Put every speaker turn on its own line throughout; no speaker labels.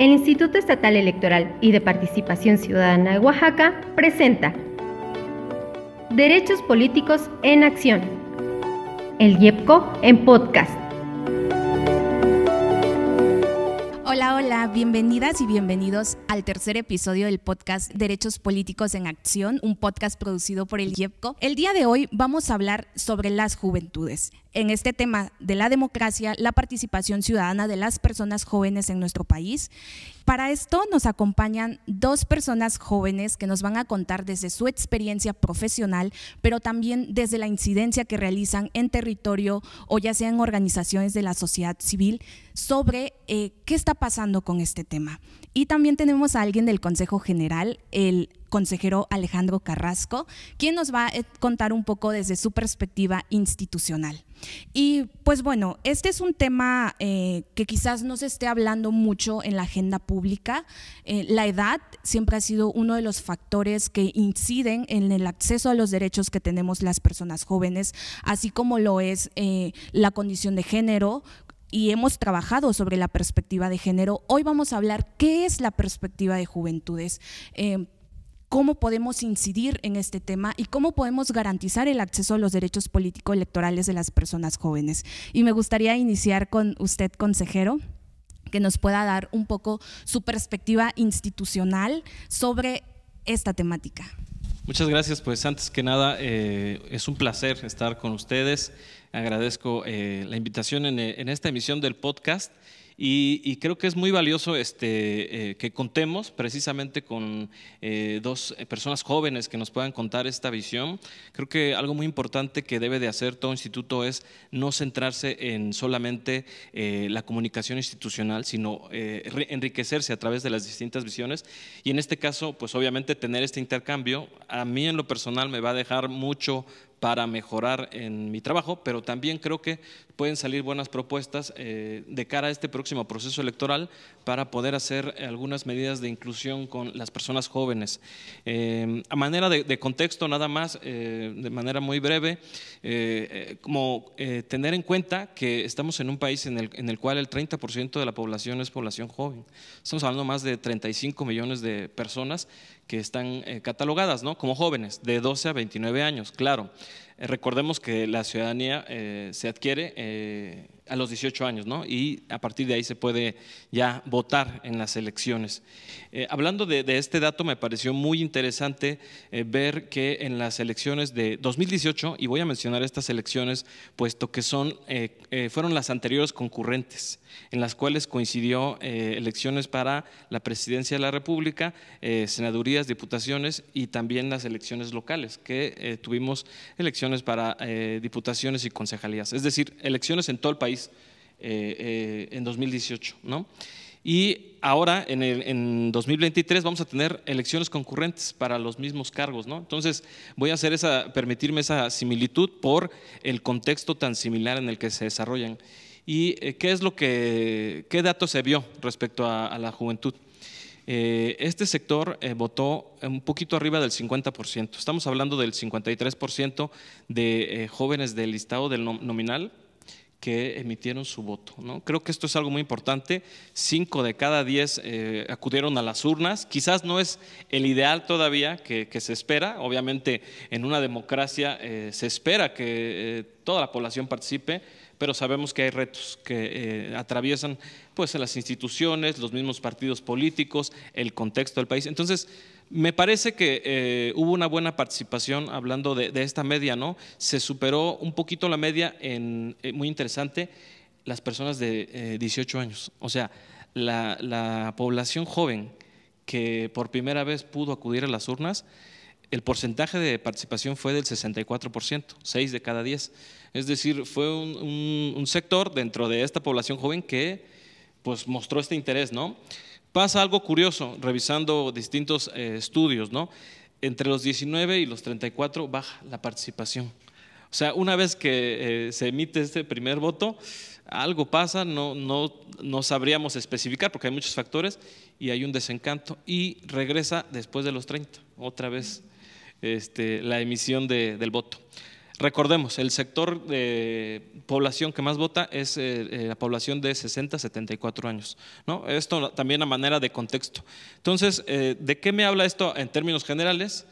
el Instituto Estatal Electoral y de Participación Ciudadana de Oaxaca presenta Derechos Políticos en Acción, el YEPCO en podcast.
Hola, hola, bienvenidas y bienvenidos al tercer episodio del podcast Derechos Políticos en Acción, un podcast producido por el IEPCO. El día de hoy vamos a hablar sobre las juventudes en este tema de la democracia, la participación ciudadana de las personas jóvenes en nuestro país. Para esto nos acompañan dos personas jóvenes que nos van a contar desde su experiencia profesional, pero también desde la incidencia que realizan en territorio o ya sea en organizaciones de la sociedad civil sobre eh, qué está pasando con este tema. Y también tenemos a alguien del Consejo General, el consejero Alejandro Carrasco, quien nos va a eh, contar un poco desde su perspectiva institucional. Y pues bueno, este es un tema eh, que quizás no se esté hablando mucho en la agenda pública. Eh, la edad siempre ha sido uno de los factores que inciden en el acceso a los derechos que tenemos las personas jóvenes, así como lo es la condición de género, y hemos trabajado sobre la perspectiva de género. Hoy vamos a hablar qué es la perspectiva de juventudes cómo podemos incidir en este tema y cómo podemos garantizar el acceso a los derechos político-electorales de las personas jóvenes. Y me gustaría iniciar con usted, consejero que nos pueda dar un poco su perspectiva institucional sobre esta temática.
Muchas gracias, pues antes que nada eh, es un placer estar con ustedes. Agradezco eh, la invitación en, en, esta emisión del podcast y, creo que es muy valioso este, eh, que contemos precisamente con eh, dos eh, personas jóvenes que nos puedan contar esta visión. Creo que algo muy importante que debe de hacer todo instituto es no centrarse en solamente la comunicación institucional, sino enriquecerse a través de las distintas visiones. Y en este caso, pues obviamente tener este intercambio, a mí en lo personal me va a dejar mucho para mejorar en mi trabajo, pero también creo que pueden salir buenas propuestas eh, de cara a este próximo proceso electoral para poder hacer algunas medidas de inclusión con las personas jóvenes. Eh, a manera de, contexto, nada más, eh, de manera muy breve, como tener en cuenta que estamos en un país en el, en el cual el 30% de la población es población joven. Estamos hablando más de 35 millones de personas que están eh, catalogadas ¿no? como jóvenes, de 12 a 29 años, claro. Eh, recordemos que la ciudadanía eh, se adquiere a los 18 años, ¿no? Y a partir de ahí se puede ya votar en las elecciones. Eh, hablando de, este dato, me pareció muy interesante eh, ver que en las elecciones de 2018, y voy a mencionar estas elecciones, puesto que son, eh, fueron las anteriores concurrentes, en las cuales coincidió elecciones para la presidencia de la República, senadurías, diputaciones y también las elecciones locales, que tuvimos elecciones para diputaciones y concejalías, es decir, elecciones en todo el país eh, eh, en 2018. ¿no? Y ahora, en, 2023, vamos a tener elecciones concurrentes para los mismos cargos. ¿no? Entonces, voy a hacer esa, permitirme esa similitud por el contexto tan similar en el que se desarrollan. ¿Y eh, qué es lo que, qué dato se vio respecto a, a la juventud? este sector votó un poquito arriba del 50%. Estamos hablando del 53% de jóvenes del listado del nominal que emitieron su voto. ¿no? Creo que esto es algo muy importante. Cinco de cada diez eh, acudieron a las urnas. Quizás no es el ideal todavía que, se espera. Obviamente en una democracia eh, se espera que eh, toda la población participe, pero sabemos que hay retos que eh, atraviesan pues, las instituciones, los mismos partidos políticos, el contexto del país. Entonces, me parece que eh, hubo una buena participación hablando de, esta media, ¿no? Se superó un poquito la media en, eh, muy interesante, las personas de 18 años. O sea, la, la población joven que por primera vez pudo acudir a las urnas, el porcentaje de participación fue del 64%, 6 de cada 10. Es decir, fue un, sector dentro de esta población joven que pues, mostró este interés, ¿no? Pasa algo curioso, revisando distintos eh, estudios, ¿no? Entre los 19 y los 34 baja la participación. O sea, una vez que eh, se emite este primer voto, algo pasa, no, no, no sabríamos especificar porque hay muchos factores y hay un desencanto y regresa después de los 30, otra vez este, la emisión del voto. Recordemos, el sector de población que más vota es eh, eh, la población de 60 a 74 años. ¿no? Esto también a manera de contexto. Entonces, eh, ¿de qué me habla esto en términos generales?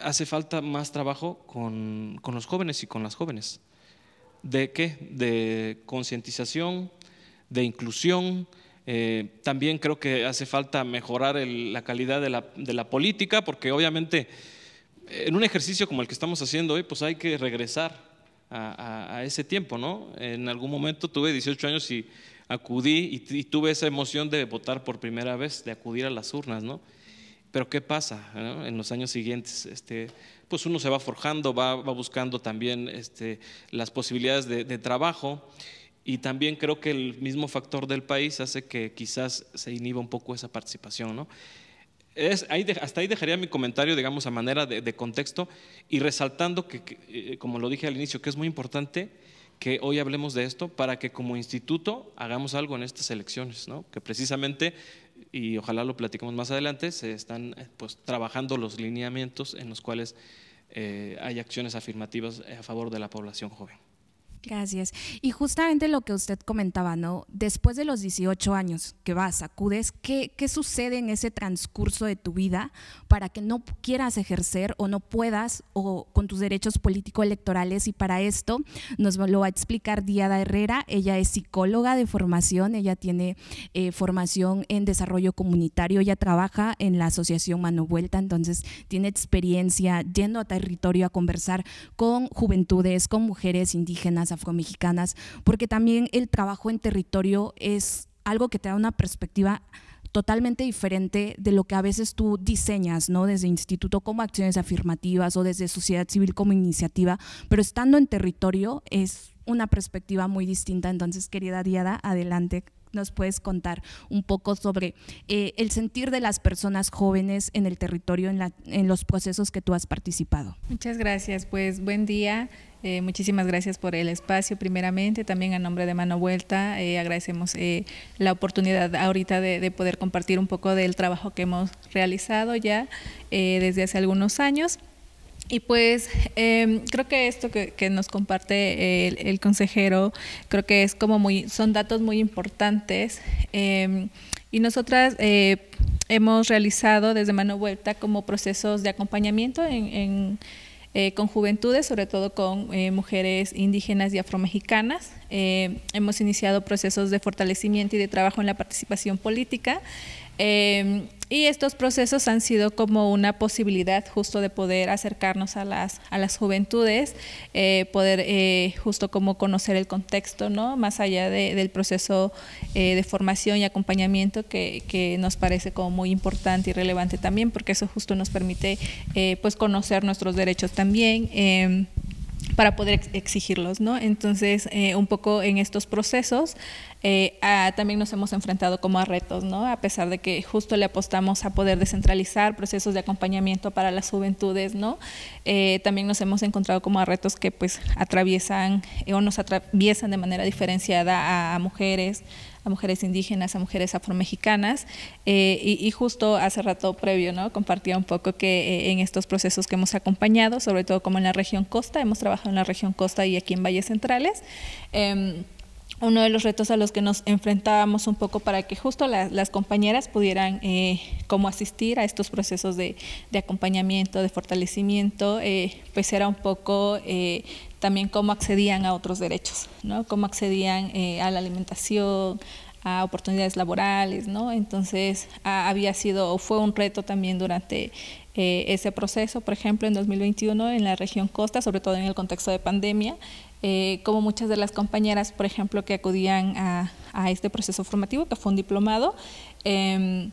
Hace falta más trabajo con, con los jóvenes y con las jóvenes. ¿De qué? De concientización, de inclusión, también creo que hace falta mejorar la calidad de la, de la, política, porque obviamente en un ejercicio como el que estamos haciendo hoy, pues hay que regresar a, ese tiempo, ¿no? En algún momento tuve 18 años y acudí y, tuve esa emoción de votar por primera vez, de acudir a las urnas, ¿no? Pero ¿qué pasa en los años siguientes? Este, pues uno se va forjando, va, buscando también este, las posibilidades de, de trabajo. Y también creo que el mismo factor del país hace que quizás se inhiba un poco esa participación, ¿no? Es, ahí hasta ahí dejaría mi comentario, digamos, a manera de, contexto y resaltando que, eh, como lo dije al inicio, que es muy importante que hoy hablemos de esto para que como instituto hagamos algo en estas elecciones, ¿no? que precisamente, y ojalá lo platicemos más adelante, se están eh, pues, trabajando los lineamientos en los cuales eh, hay acciones afirmativas a favor de la población joven.
Gracias. Y justamente lo que usted comentaba, ¿no? Después de los 18 años que vas, acudes, ¿qué, ¿qué sucede en ese transcurso de tu vida para que no quieras ejercer o no puedas o con tus derechos político-electorales? Y para esto nos lo va a explicar Diada Herrera. Ella es psicóloga de formación, ella tiene eh, formación en desarrollo comunitario, ella trabaja en la Asociación Mano Vuelta, entonces tiene experiencia yendo a territorio a conversar con juventudes, con mujeres indígenas afromexicanas, porque también el trabajo en territorio es algo que te da una perspectiva totalmente diferente de lo que a veces tú diseñas, ¿no? Desde instituto como acciones afirmativas o desde sociedad civil como iniciativa, pero estando en territorio es una perspectiva muy distinta. Entonces, querida Diada, adelante nos puedes contar un poco sobre eh, el sentir de las personas jóvenes en el territorio, en, los procesos que tú has participado.
Muchas gracias, pues buen día. Eh, muchísimas gracias por el espacio primeramente, también a nombre de Mano Vuelta eh, agradecemos la oportunidad ahorita de, poder compartir un poco del trabajo que hemos realizado ya desde hace algunos años. Y pues em, creo que esto que, nos comparte el, consejero, creo que es como muy, son datos muy importantes. Em, y nosotras eh, hemos realizado desde mano vuelta como procesos de acompañamiento eh, con juventudes, sobre todo con eh, mujeres indígenas y afromexicanas. Em, hemos iniciado procesos de fortalecimiento y de trabajo en la participación política. Y estos procesos han sido como una posibilidad justo de poder acercarnos a las, a las juventudes, eh, poder eh, justo como conocer el contexto, ¿no? Más allá del proceso eh, de formación y acompañamiento que, nos parece como muy importante y relevante también, porque eso justo nos permite pues conocer nuestros derechos también em, para poder exigirlos, ¿no? Entonces, un poco en estos procesos eh, también nos hemos enfrentado como a retos, ¿no? A pesar de que justo le apostamos a poder descentralizar procesos de acompañamiento para las juventudes, ¿no? Eh, también nos hemos encontrado como a retos que pues atraviesan eh, o nos atraviesan de manera diferenciada a, mujeres, a mujeres indígenas, a mujeres afromexicanas. Eh, y, justo hace rato previo, ¿no? Compartía un poco que en estos procesos que hemos acompañado, sobre todo como en la región costa, hemos trabajado en la región costa y aquí en Valles Centrales. Em, uno de los retos a los que nos enfrentábamos un poco para que justo las compañeras pudieran eh, como asistir a estos procesos de, acompañamiento, de fortalecimiento, eh, pues era un poco eh, también cómo accedían a otros derechos, ¿no? cómo accedían a la alimentación, a oportunidades laborales, ¿no? Entonces había sido, o fue un reto también durante ese proceso, por ejemplo, en 2021 en la región costa, sobre todo en el contexto de pandemia, eh, como muchas de las compañeras, por ejemplo, que acudían a, este proceso formativo, que fue un diplomado, em,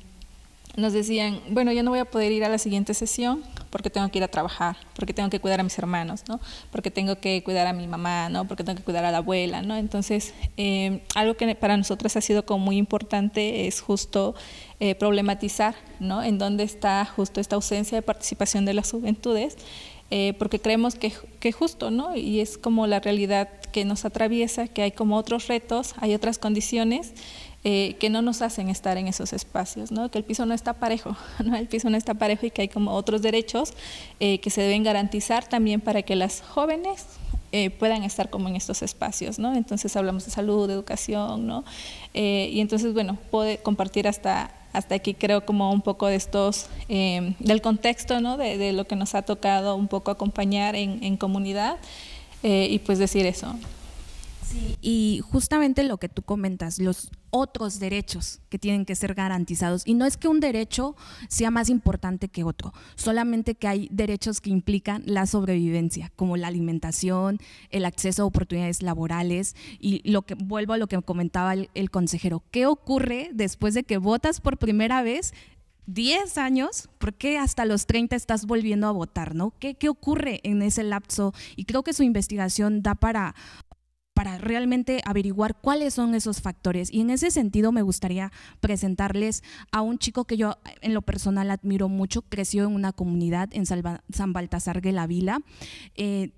nos decían, bueno, yo no voy a poder ir a la siguiente sesión porque tengo que ir a trabajar, porque tengo que cuidar a mis hermanos, Porque tengo que cuidar a mi mamá, ¿no? Porque tengo que cuidar a la abuela, ¿no? Entonces, em, algo que para nosotros ha sido como muy importante es justo eh, problematizar, En dónde está justo esta ausencia de participación de las juventudes eh, porque creemos que, que justo, ¿no? Y es como la realidad que nos atraviesa, que hay como otros retos, hay otras condiciones eh, que no nos hacen estar en esos espacios, ¿no? que el piso no está parejo, ¿no? el piso no está parejo y que hay como otros derechos eh, que se deben garantizar también para que las jóvenes puedan estar como en estos espacios. ¿no? Entonces hablamos de salud, de educación, ¿no? y entonces, bueno, puede compartir hasta hasta aquí creo como un poco de estos, em, del contexto, ¿no? De, lo que nos ha tocado un poco acompañar en, en comunidad eh,
y pues decir eso. Sí, y justamente lo que tú comentas, los otros derechos que tienen que ser garantizados. Y no es que un derecho sea más importante que otro, solamente que hay derechos que implican la sobrevivencia, como la alimentación, el acceso a oportunidades laborales. Y lo que vuelvo a lo que comentaba el, consejero, ¿qué ocurre después de que votas por primera vez 10 años, ¿por qué hasta los 30 estás volviendo a votar? ¿no? ¿Qué, ¿Qué, ocurre en ese lapso? Y creo que su investigación da para, para realmente averiguar cuáles son esos factores. Y en ese sentido me gustaría presentarles a un chico que yo en lo personal admiro mucho, creció en una comunidad en San Baltasar de la Vila. Eh,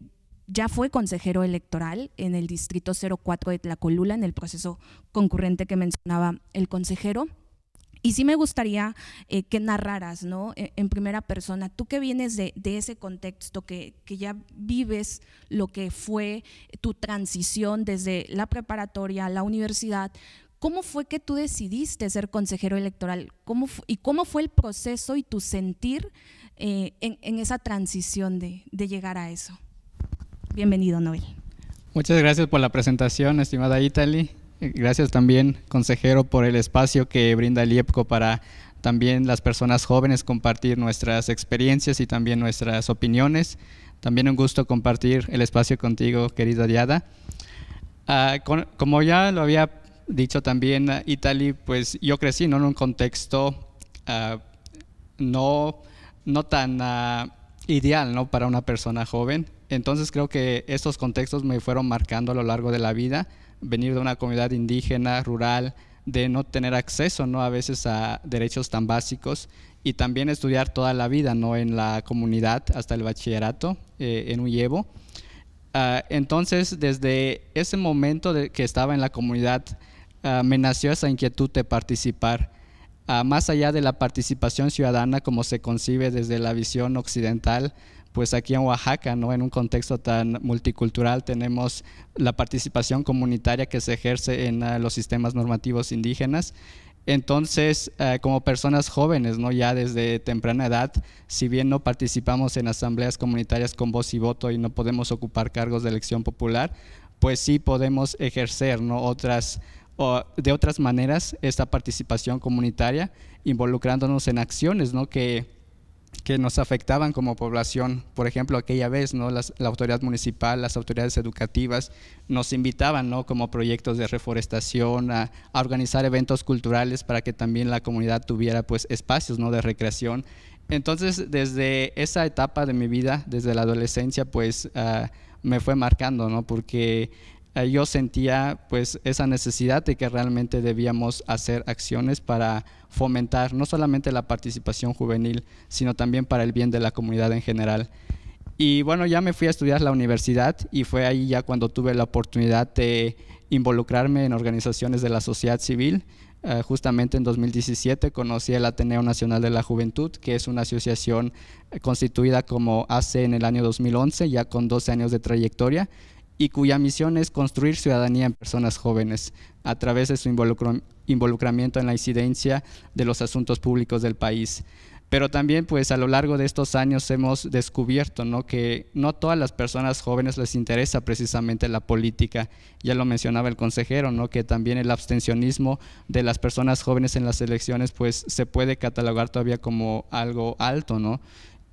ya fue consejero electoral en el distrito 04 de Tlacolula en el proceso concurrente que mencionaba el consejero. Y sí me gustaría eh, que narraras, ¿no? E, en primera persona, tú que vienes de, ese contexto, que, ya vives lo que fue tu transición desde la preparatoria a la universidad, ¿cómo fue que tú decidiste ser consejero electoral? ¿Cómo ¿Y cómo fue el proceso y tu sentir eh, en, esa transición de, de llegar a eso? Bienvenido, Noel.
Muchas gracias por la presentación, estimada Italy. Gracias también, consejero, por el espacio que brinda el IEPCO para también las personas jóvenes compartir nuestras experiencias y también nuestras opiniones. También un gusto compartir el espacio contigo, querida Diada. Ah, como ya lo había dicho también, ah, Itali, pues yo crecí ¿no? en un contexto ah, no, no tan ideal ¿no? para una persona joven. Entonces creo que estos contextos me fueron marcando a lo largo de la vida venir de una comunidad indígena, rural, de no tener acceso ¿no? a veces a derechos tan básicos y también estudiar toda la vida ¿no? en la comunidad hasta el bachillerato eh, en Ullevo. Ah, entonces, desde ese momento de que estaba en la comunidad, ah, me nació esa inquietud de participar. Ah, más allá de la participación ciudadana como se concibe desde la visión occidental, pues aquí en Oaxaca, ¿no? en un contexto tan multicultural, tenemos la participación comunitaria que se ejerce en ah, los sistemas normativos indígenas. Entonces, ah, como personas jóvenes, ¿no? ya desde temprana edad, si bien no participamos en asambleas comunitarias con voz y voto y no podemos ocupar cargos de elección popular, pues sí podemos ejercer ¿no? otras, o de otras maneras esta participación comunitaria, involucrándonos en acciones ¿no? que que nos afectaban como población. Por ejemplo, aquella vez, ¿no? Las, la autoridad municipal, las autoridades educativas nos invitaban, ¿no? Como proyectos de reforestación, a, organizar eventos culturales para que también la comunidad tuviera, pues, espacios, ¿no? De recreación. Entonces, desde esa etapa de mi vida, desde la adolescencia, pues, ah, me fue marcando, ¿no? Porque eh, yo sentía pues esa necesidad de que realmente debíamos hacer acciones para fomentar no solamente la participación juvenil, sino también para el bien de la comunidad en general. Y bueno, ya me fui a estudiar la universidad y fue ahí ya cuando tuve la oportunidad de involucrarme en organizaciones de la sociedad civil. Eh, justamente en 2017 conocí el Ateneo Nacional de la Juventud, que es una asociación eh, constituida como hace en el año 2011, ya con 12 años de trayectoria y cuya misión es construir ciudadanía en personas jóvenes a través de su involucramiento en la incidencia de los asuntos públicos del país. Pero también pues a lo largo de estos años hemos descubierto ¿no? que no todas las personas jóvenes les interesa precisamente la política. Ya lo mencionaba el consejero, ¿no? que también el abstencionismo de las personas jóvenes en las elecciones pues se puede catalogar todavía como algo alto. ¿no?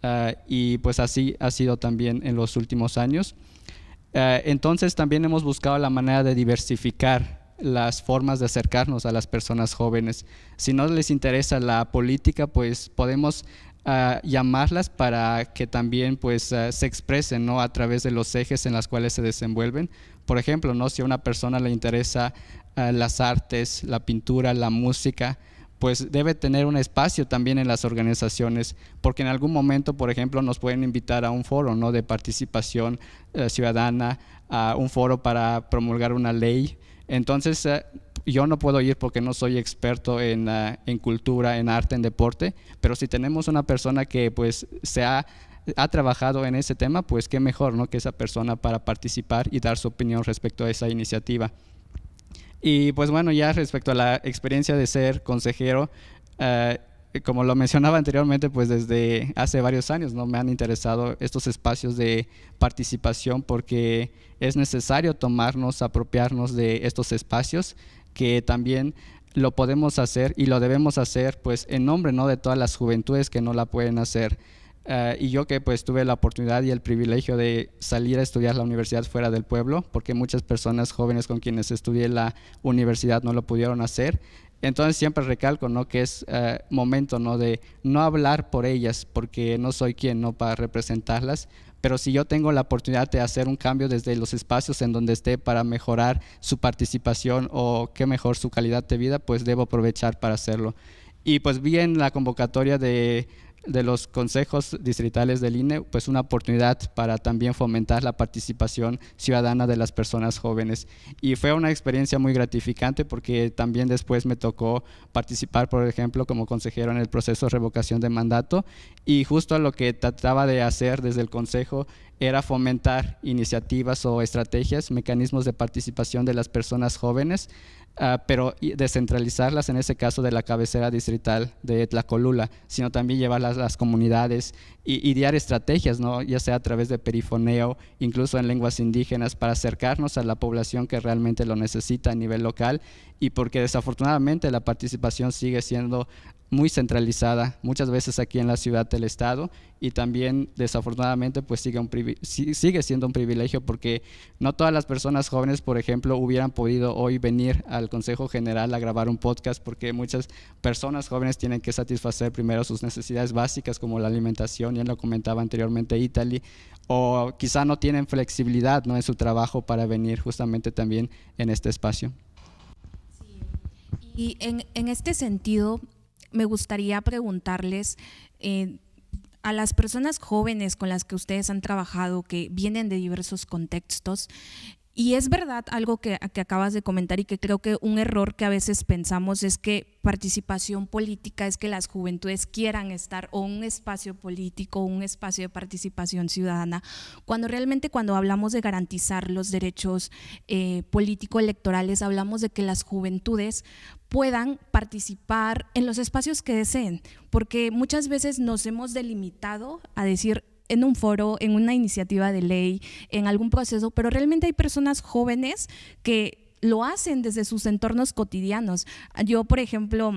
Ah, y pues así ha sido también en los últimos años. Eh, entonces también hemos buscado la manera de diversificar las formas de acercarnos a las personas jóvenes. Si no les interesa la política, pues podemos eh, llamarlas para que también pues, eh, se expresen a través de los ejes en los cuales se desenvuelven. Por ejemplo, ¿no? si a una persona le interesa las artes, la pintura, la música, pues debe tener un espacio también en las organizaciones, porque en algún momento, por ejemplo, nos pueden invitar a un foro ¿no? de participación eh, ciudadana, a un foro para promulgar una ley. Entonces, eh, yo no puedo ir porque no soy experto eh, en, cultura, en arte, en deporte, pero si tenemos una persona que pues se ha, trabajado en ese tema, pues qué mejor ¿no? que esa persona para participar y dar su opinión respecto a esa iniciativa. Y pues bueno, ya respecto a la experiencia de ser consejero, eh, como lo mencionaba anteriormente, pues desde hace varios años no me han interesado estos espacios de participación porque es necesario tomarnos, apropiarnos de estos espacios que también lo podemos hacer y lo debemos hacer pues en nombre no de todas las juventudes que no la pueden hacer. Eh, y yo que pues tuve la oportunidad y el privilegio de salir a estudiar la universidad fuera del pueblo, porque muchas personas jóvenes con quienes estudié la universidad no lo pudieron hacer. Entonces siempre recalco ¿no? que es eh, momento ¿no? de no hablar por ellas, porque no soy quien ¿no? para representarlas, pero si yo tengo la oportunidad de hacer un cambio desde los espacios en donde esté para mejorar su participación o qué mejor su calidad de vida, pues debo aprovechar para hacerlo. Y pues vi en la convocatoria de de los consejos distritales del INE, pues una oportunidad para también fomentar la participación ciudadana de las personas jóvenes. Y fue una experiencia muy gratificante porque también después me tocó participar, por ejemplo, como consejero en el proceso de revocación de mandato y justo lo que trataba de hacer desde el consejo era fomentar iniciativas o estrategias, mecanismos de participación de las personas jóvenes Ah, pero descentralizarlas en ese caso de la cabecera distrital de Tlacolula, sino también llevarlas a las comunidades y idear estrategias, ¿no? ya sea a través de perifoneo, incluso en lenguas indígenas, para acercarnos a la población que realmente lo necesita a nivel local y porque desafortunadamente la participación sigue siendo muy centralizada, muchas veces aquí en la ciudad del estado y también desafortunadamente pues sigue, un sigue siendo un privilegio porque no todas las personas jóvenes, por ejemplo, hubieran podido hoy venir al Consejo General a grabar un podcast porque muchas personas jóvenes tienen que satisfacer primero sus necesidades básicas como la alimentación también lo comentaba anteriormente Italy, o quizá no tienen flexibilidad en su trabajo para venir justamente también en este espacio.
Y en, este sentido, me gustaría preguntarles eh, a las personas jóvenes con las que ustedes han trabajado, que vienen de diversos contextos, y es verdad algo que, acabas de comentar y que creo que un error que a veces pensamos es que participación política es que las juventudes quieran estar o un espacio político, un espacio de participación ciudadana, cuando realmente cuando hablamos de garantizar los derechos eh, político-electorales, hablamos de que las juventudes puedan participar en los espacios que deseen, porque muchas veces nos hemos delimitado a decir en un foro, en una iniciativa de ley, en algún proceso, pero realmente hay personas jóvenes que lo hacen desde sus entornos cotidianos. Yo, por ejemplo,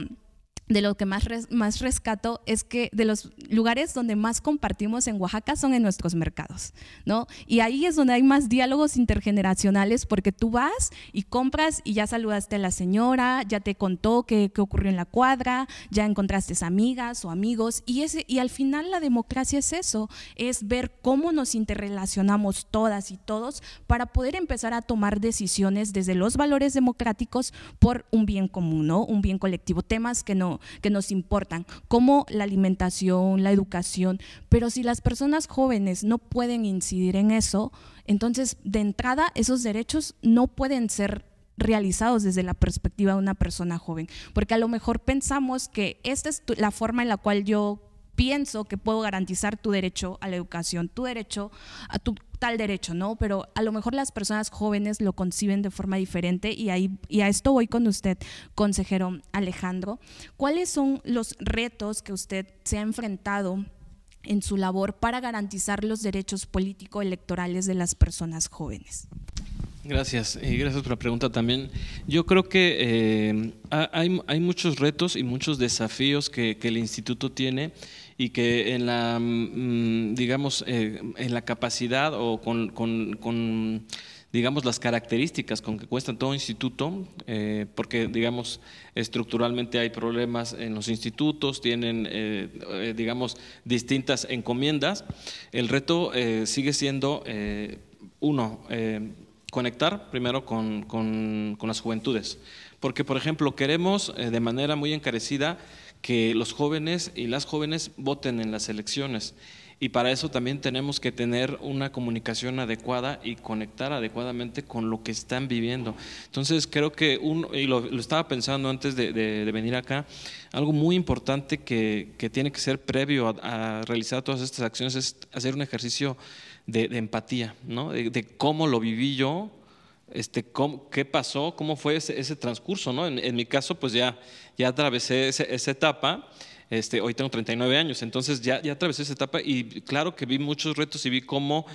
de lo que más, más rescato es que de los lugares donde más compartimos en Oaxaca son en nuestros mercados, ¿no? Y ahí es donde hay más diálogos intergeneracionales porque tú vas y compras y ya saludaste a la señora, ya te contó qué, qué ocurrió en la cuadra, ya encontraste amigas o amigos y, ese, y al final la democracia es eso, es ver cómo nos interrelacionamos todas y todos para poder empezar a tomar decisiones desde los valores democráticos por un bien común, ¿no? Un bien colectivo, temas que no que nos importan, como la alimentación, la educación, pero si las personas jóvenes no pueden incidir en eso, entonces de entrada esos derechos no pueden ser realizados desde la perspectiva de una persona joven, porque a lo mejor pensamos que esta es la forma en la cual yo pienso que puedo garantizar tu derecho a la educación, tu derecho a tu tal derecho, ¿no? Pero a lo mejor las personas jóvenes lo conciben de forma diferente y, a esto voy con usted, consejero Alejandro. ¿Cuáles son los retos que usted se ha enfrentado en su labor para garantizar los derechos político-electorales de las personas jóvenes?
Gracias, y gracias por la pregunta también. Yo creo que eh, hay, muchos retos y muchos desafíos que el instituto tiene y que en la, mm, digamos, eh, en la capacidad o con, digamos, las características con que cuesta todo instituto, eh, porque, digamos, estructuralmente hay problemas en los institutos, tienen, eh, digamos, distintas encomiendas, el reto sigue siendo, uno, conectar primero con, con las juventudes, porque, por ejemplo, queremos de manera muy encarecida que los jóvenes y las jóvenes voten en las elecciones. Y para eso también tenemos que tener una comunicación adecuada y conectar adecuadamente con lo que están viviendo. Entonces creo que, uno y lo, estaba pensando antes de, venir acá, algo muy importante que, tiene que ser previo a, realizar todas estas acciones es hacer un ejercicio de, de empatía, ¿no? de cómo lo viví yo, este, qué pasó, cómo fue ese, transcurso, ¿no? En, mi caso, pues ya, ya atravesé esa etapa. Este, hoy tengo 39 años, entonces ya, ya atravesé esa etapa y claro que vi muchos retos y vi cómo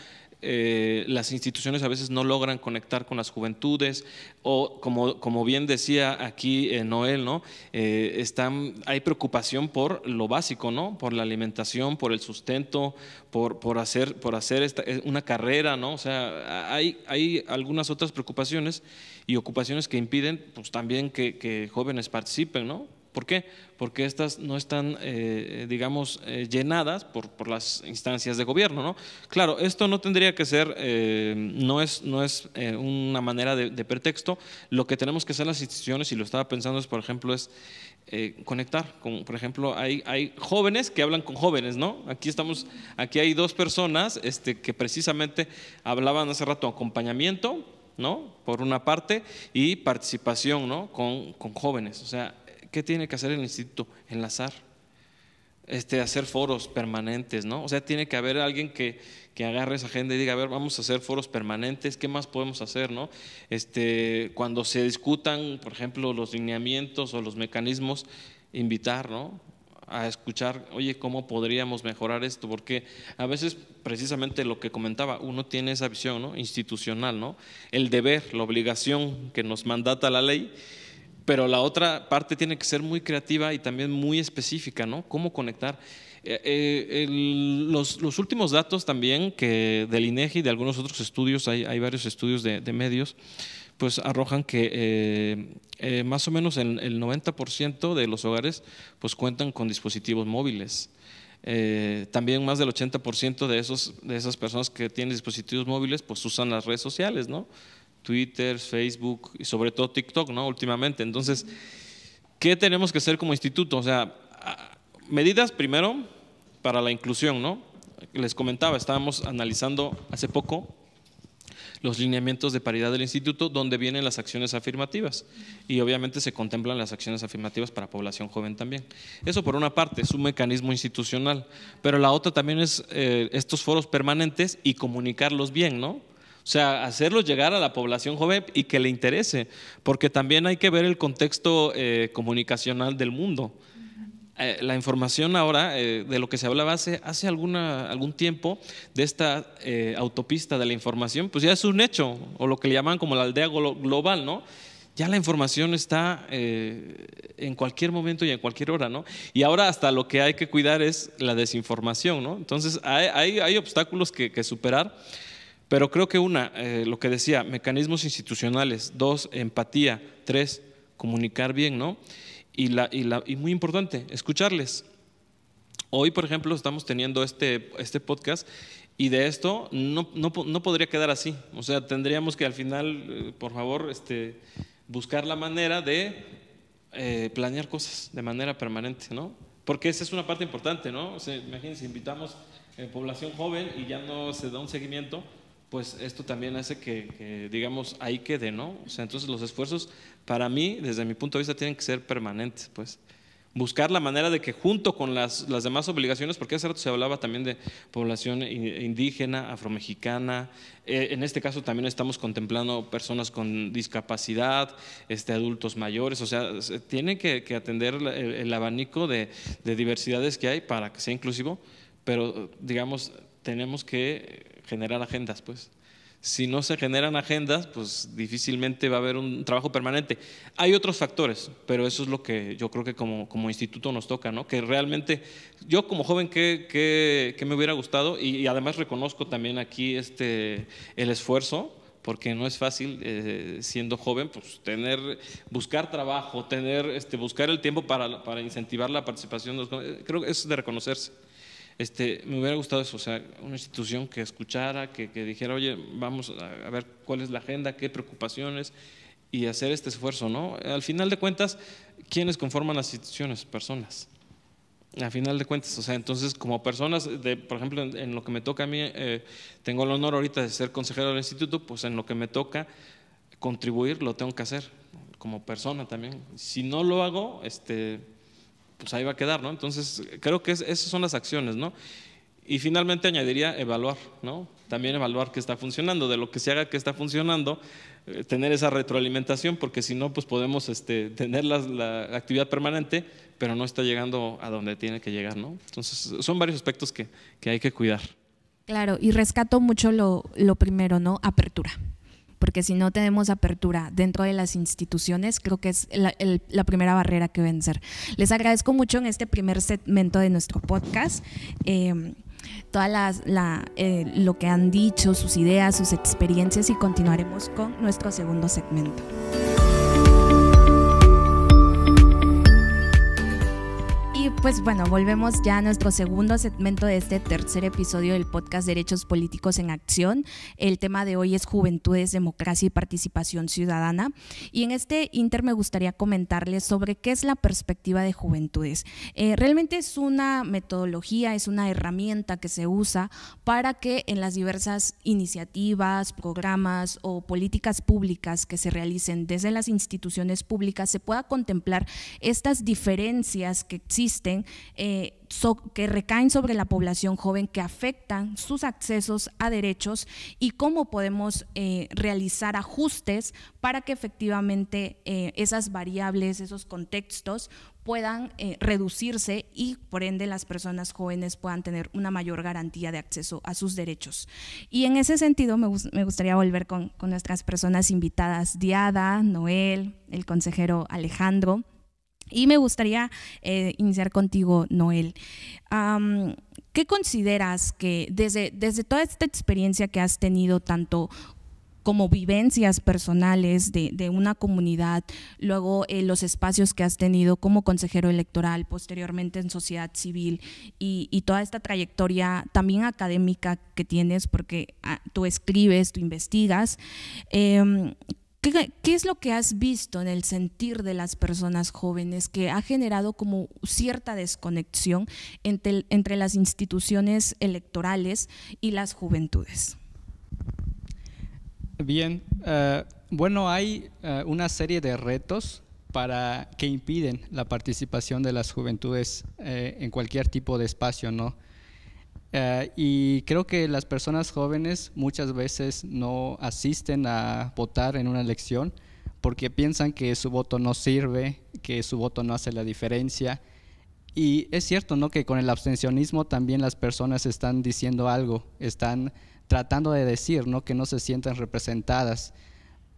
eh, las instituciones a veces no logran conectar con las juventudes o como, como bien decía aquí eh, Noel, ¿no? Eh, están, hay preocupación por lo básico, ¿no? Por la alimentación, por el sustento, por, por hacer, por hacer una carrera, ¿no? O sea, hay, hay algunas otras preocupaciones y ocupaciones que impiden pues, también que, jóvenes participen, ¿no? ¿Por qué? Porque estas no están, eh, digamos, eh, llenadas por, las instancias de gobierno. ¿no? Claro, esto no tendría que ser, eh, no es, no es una manera de, pretexto. Lo que tenemos que hacer las instituciones, y lo estaba pensando, es, por ejemplo, es conectar. por ejemplo, hay, hay jóvenes que hablan con jóvenes, ¿no? Aquí estamos, aquí hay dos personas este, que precisamente hablaban hace rato acompañamiento, ¿no? Por una parte, y participación, ¿no? Con, con jóvenes. O sea, ¿Qué tiene que hacer el instituto? Enlazar, este, hacer foros permanentes, ¿no? O sea, tiene que haber alguien que, que agarre esa agenda y diga, a ver, vamos a hacer foros permanentes, ¿qué más podemos hacer, no? Este, cuando se discutan, por ejemplo, los lineamientos o los mecanismos, invitar, ¿no? a escuchar, oye, ¿cómo podríamos mejorar esto? Porque a veces, precisamente lo que comentaba, uno tiene esa visión ¿no? institucional, ¿no? El deber, la obligación que nos mandata la ley pero la otra parte tiene que ser muy creativa y también muy específica, ¿no? ¿Cómo conectar? Eh, eh, los, últimos datos también que del INEGI y de algunos otros estudios, hay, varios estudios de, medios, pues arrojan que eh, más o menos el, el 90% de los hogares pues cuentan con dispositivos móviles. también más del 80% de, esos, de esas personas que tienen dispositivos móviles pues usan las redes sociales, ¿no? Twitter, Facebook y sobre todo TikTok, ¿no? Últimamente. Entonces, ¿qué tenemos que hacer como instituto? O sea, medidas primero para la inclusión, ¿no? Les comentaba, estábamos analizando hace poco los lineamientos de paridad del instituto, donde vienen las acciones afirmativas. Y obviamente se contemplan las acciones afirmativas para población joven también. Eso por una parte es un mecanismo institucional, pero la otra también es eh, estos foros permanentes y comunicarlos bien, ¿no? O sea, hacerlo llegar a la población joven y que le interese, porque también hay que ver el contexto eh, comunicacional del mundo. Eh, la información ahora, eh, de lo que se hablaba hace, hace alguna, algún tiempo, de esta autopista de la información, pues ya es un hecho, o lo que le llaman como la aldea global, ¿no? ya la información está en cualquier momento y en cualquier hora, ¿no? Y ahora hasta lo que hay que cuidar es la desinformación, ¿no? Entonces hay, hay, hay obstáculos que, que, superar, pero creo que una, eh, lo que decía, mecanismos institucionales, dos, empatía, tres, comunicar bien, ¿no? Y, la, y, la, y muy importante, escucharles. Hoy, por ejemplo, estamos teniendo este, este podcast y de esto no, no, no, podría quedar así. O sea, tendríamos que al final, eh, por favor, este, buscar la manera de eh, planear cosas de manera permanente, ¿no? Porque esa es una parte importante, ¿no? imagínense, invitamos población joven y ya no se da un seguimiento pues esto también hace que, digamos, ahí quede, ¿no? O sea, entonces los esfuerzos, para mí, desde mi punto de vista, tienen que ser permanentes, pues. Buscar la manera de que junto con las, demás obligaciones, porque hace rato se hablaba también de población indígena, afromexicana, eh, en este caso también estamos contemplando personas con discapacidad, este, adultos mayores, o sea, tienen tiene que, atender el, abanico de, de diversidades que hay para que sea inclusivo, pero digamos, tenemos que generar agendas, pues. Si no se generan agendas, pues difícilmente va a haber un trabajo permanente. Hay otros factores, pero eso es lo que yo creo que como, como instituto nos toca, ¿no? Que realmente, yo como joven, ¿qué, me hubiera gustado? Y, además reconozco también aquí este, el esfuerzo porque no es fácil eh, siendo joven pues tener buscar trabajo tener este buscar el tiempo para, para incentivar la participación de los creo que eso es de reconocerse este, me hubiera gustado eso, o sea, una institución que escuchara, que, dijera, oye, vamos a, ver cuál es la agenda, qué preocupaciones, y hacer este esfuerzo, ¿no? Al final de cuentas, ¿quiénes conforman las instituciones? Personas. Al final de cuentas, o sea, entonces como personas, de, por ejemplo, en, lo que me toca a mí, eh, tengo el honor ahorita de ser consejero del instituto, pues en lo que me toca contribuir lo tengo que hacer como persona también. Si no lo hago, este, pues ahí va a quedar, ¿no? Entonces, creo que esas son las acciones, ¿no? Y finalmente añadiría evaluar, ¿no? También evaluar qué está funcionando, de lo que se haga que está funcionando, eh, tener esa retroalimentación, porque si no, pues podemos este, tener la, actividad permanente, pero no está llegando a donde tiene que llegar, ¿no? Entonces, son varios aspectos que, que hay que cuidar.
Claro, y rescato mucho lo, lo primero, ¿no? Apertura porque si no tenemos apertura dentro de las instituciones, creo que es la, primera barrera que vencer. Les agradezco mucho en este primer segmento de nuestro podcast. Eh, todas las, eh, lo que han dicho, sus ideas, sus experiencias y continuaremos con nuestro segundo segmento. pues bueno, volvemos ya a nuestro segundo segmento de este tercer episodio del podcast Derechos Políticos en Acción. El tema de hoy es Juventudes, Democracia y Participación Ciudadana. Y en este inter me gustaría comentarles sobre qué es la perspectiva de juventudes. Eh, realmente es una metodología, es una herramienta que se usa para que en las diversas iniciativas, programas o políticas públicas que se realicen desde las instituciones públicas se pueda contemplar estas diferencias que existen eh, que recaen sobre la población joven, que afectan sus accesos a derechos y cómo podemos eh, realizar ajustes para que efectivamente eh, esas variables, esos contextos puedan reducirse y por ende las personas jóvenes puedan tener una mayor garantía de acceso a sus derechos. Y en ese sentido me, gustaría volver con nuestras personas invitadas, Diada, Noel, el consejero Alejandro. Y me gustaría eh, iniciar contigo, Noel. ¿Qué consideras que desde, desde toda esta experiencia que has tenido, tanto como vivencias personales de, una comunidad, luego eh, los espacios que has tenido como consejero electoral, posteriormente en sociedad civil y, toda esta trayectoria también académica que tienes, porque ah, tú escribes, tú investigas. Eh, ¿Qué, es lo que has visto en el sentir de las personas jóvenes que ha generado como cierta desconexión entre, entre las instituciones electorales y las juventudes?
Bien, eh, bueno, hay eh, una serie de retos para que impiden la participación de las juventudes eh, en cualquier tipo de espacio, ¿no? Eh, y creo que las personas jóvenes muchas veces no asisten a votar en una elección porque piensan que su voto no sirve, que su voto no hace la diferencia. Y es cierto, ¿no? Que con el abstencionismo también las personas están diciendo algo, están tratando de decir, ¿no? Que no se sientan representadas.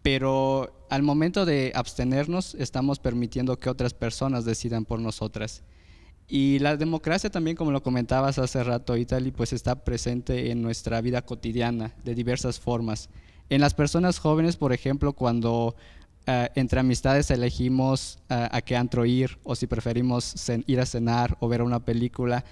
Pero al momento de abstenernos estamos permitiendo que otras personas decidan por nosotras. Y la democracia también, como lo comentabas hace rato, Italy, pues está presente en nuestra vida cotidiana de diversas formas. En las personas jóvenes, por ejemplo, cuando eh, entre amistades elegimos eh, a qué antro ir o si preferimos ir a cenar o ver una película.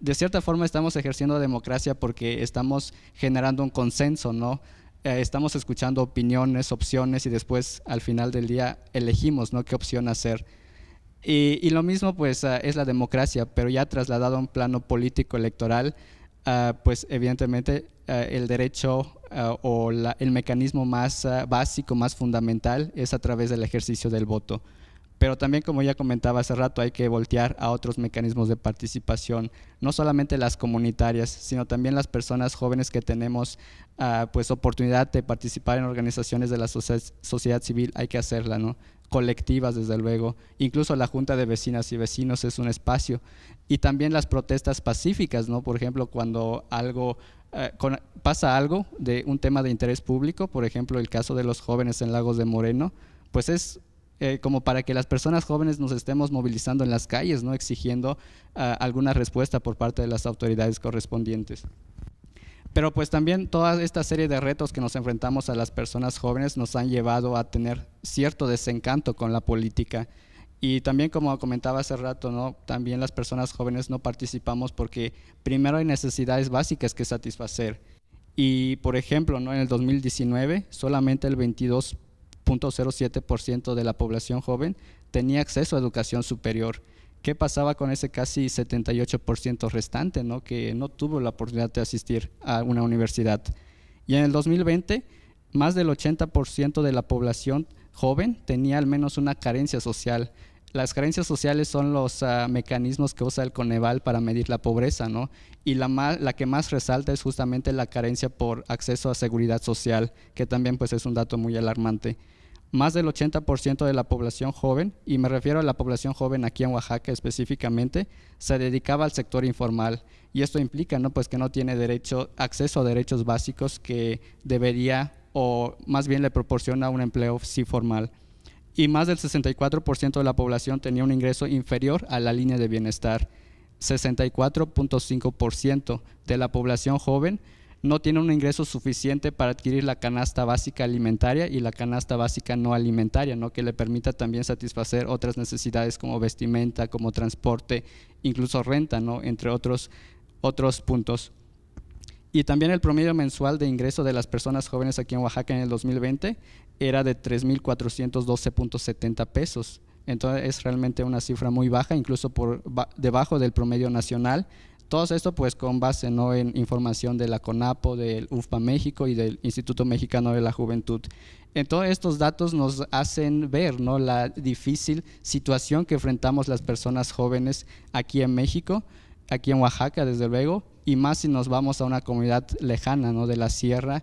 De cierta forma estamos ejerciendo democracia porque estamos generando un consenso, ¿no? Eh, estamos escuchando opiniones, opciones y después al final del día elegimos, ¿Qué opción hacer? Y, lo mismo pues ah, es la democracia, pero ya trasladado a un plano político electoral, ah, pues evidentemente ah, el derecho o el mecanismo más básico, más fundamental es a través del ejercicio del voto. Pero también, como ya comentaba hace rato, hay que voltear a otros mecanismos de participación, no solamente las comunitarias, sino también las personas jóvenes que tenemos pues oportunidad de participar en organizaciones de la sociedad civil, hay que hacerla, ¿no? colectivas, desde luego. Incluso la Junta de Vecinas y Vecinos es un espacio. Y también las protestas pacíficas, ¿no? Por ejemplo, cuando algo eh, pasa algo de un tema de interés público, por ejemplo, el caso de los jóvenes en Lagos de Moreno, pues es eh, como para que las personas jóvenes nos estemos movilizando en las calles, ¿no? Exigiendo ah, alguna respuesta por parte de las autoridades correspondientes. Pero pues también toda esta serie de retos que nos enfrentamos a las personas jóvenes nos han llevado a tener cierto desencanto con la política. Y también como comentaba hace rato, ¿no? también las personas jóvenes no participamos porque primero hay necesidades básicas que satisfacer. Y por ejemplo, ¿no? en el 2019 solamente el 22.07% de la población joven tenía acceso a educación superior. ¿Qué pasaba con ese casi 78% restante, ¿no? que no tuvo la oportunidad de asistir a una universidad? Y en el 2020, más del 80% de la población joven tenía al menos una carencia social. Las carencias sociales son los ah, mecanismos que usa el Coneval para medir la pobreza, ¿no? Y la, la que más resalta es justamente la carencia por acceso a seguridad social, que también pues, es un dato muy alarmante más del 80% de la población joven, y me refiero a la población joven aquí en Oaxaca específicamente, se dedicaba al sector informal. Y esto implica ¿no? Pues que no tiene derecho, acceso a derechos básicos que debería o más bien le proporciona un empleo sí formal. Y más del 64% de la población tenía un ingreso inferior a la línea de bienestar. 64.5% de la población joven no tiene un ingreso suficiente para adquirir la canasta básica alimentaria y la canasta básica no alimentaria, ¿no? que le permita también satisfacer otras necesidades como vestimenta, como transporte, incluso renta, ¿no? entre otros, otros puntos. Y también el promedio mensual de ingreso de las personas jóvenes aquí en Oaxaca en el 2020 era de 3.412.70 pesos. Entonces es realmente una cifra muy baja, incluso por debajo del promedio nacional todo esto pues con base ¿no? en información de la CONAPO, del UFPA México y del Instituto Mexicano de la Juventud. En eh, todos estos datos nos hacen ver la difícil situación que enfrentamos las personas jóvenes aquí en México, aquí en Oaxaca desde luego, y más si nos vamos a una comunidad lejana de la sierra.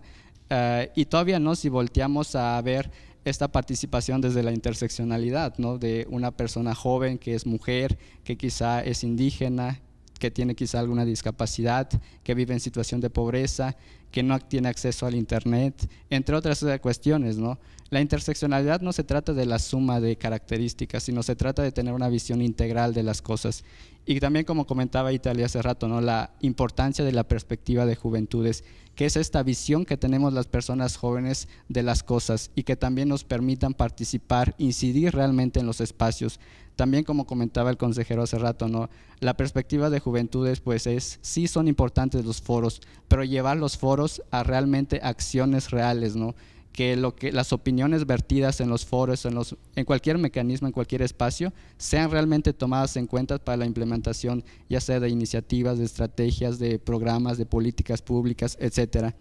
Eh, y todavía no si volteamos a ver esta participación desde la interseccionalidad, ¿no? De una persona joven que es mujer, que quizá es indígena, que tiene quizá alguna discapacidad, que vive en situación de pobreza, que no tiene acceso al Internet, entre otras eh, cuestiones. ¿no? La interseccionalidad no se trata de la suma de características, sino se trata de tener una visión integral de las cosas. Y también, como comentaba Italia hace rato, ¿no? la importancia de la perspectiva de juventudes, que es esta visión que tenemos las personas jóvenes de las cosas y que también nos permitan participar, incidir realmente en los espacios, también como comentaba el consejero hace rato, ¿no? La perspectiva de juventudes pues es, sí son importantes los foros, pero llevar los foros a realmente acciones reales, ¿no? que lo que las opiniones vertidas en los foros, en los en cualquier mecanismo, en cualquier espacio, sean realmente tomadas en cuenta para la implementación, ya sea de iniciativas, de estrategias, de programas, de políticas públicas, etcétera.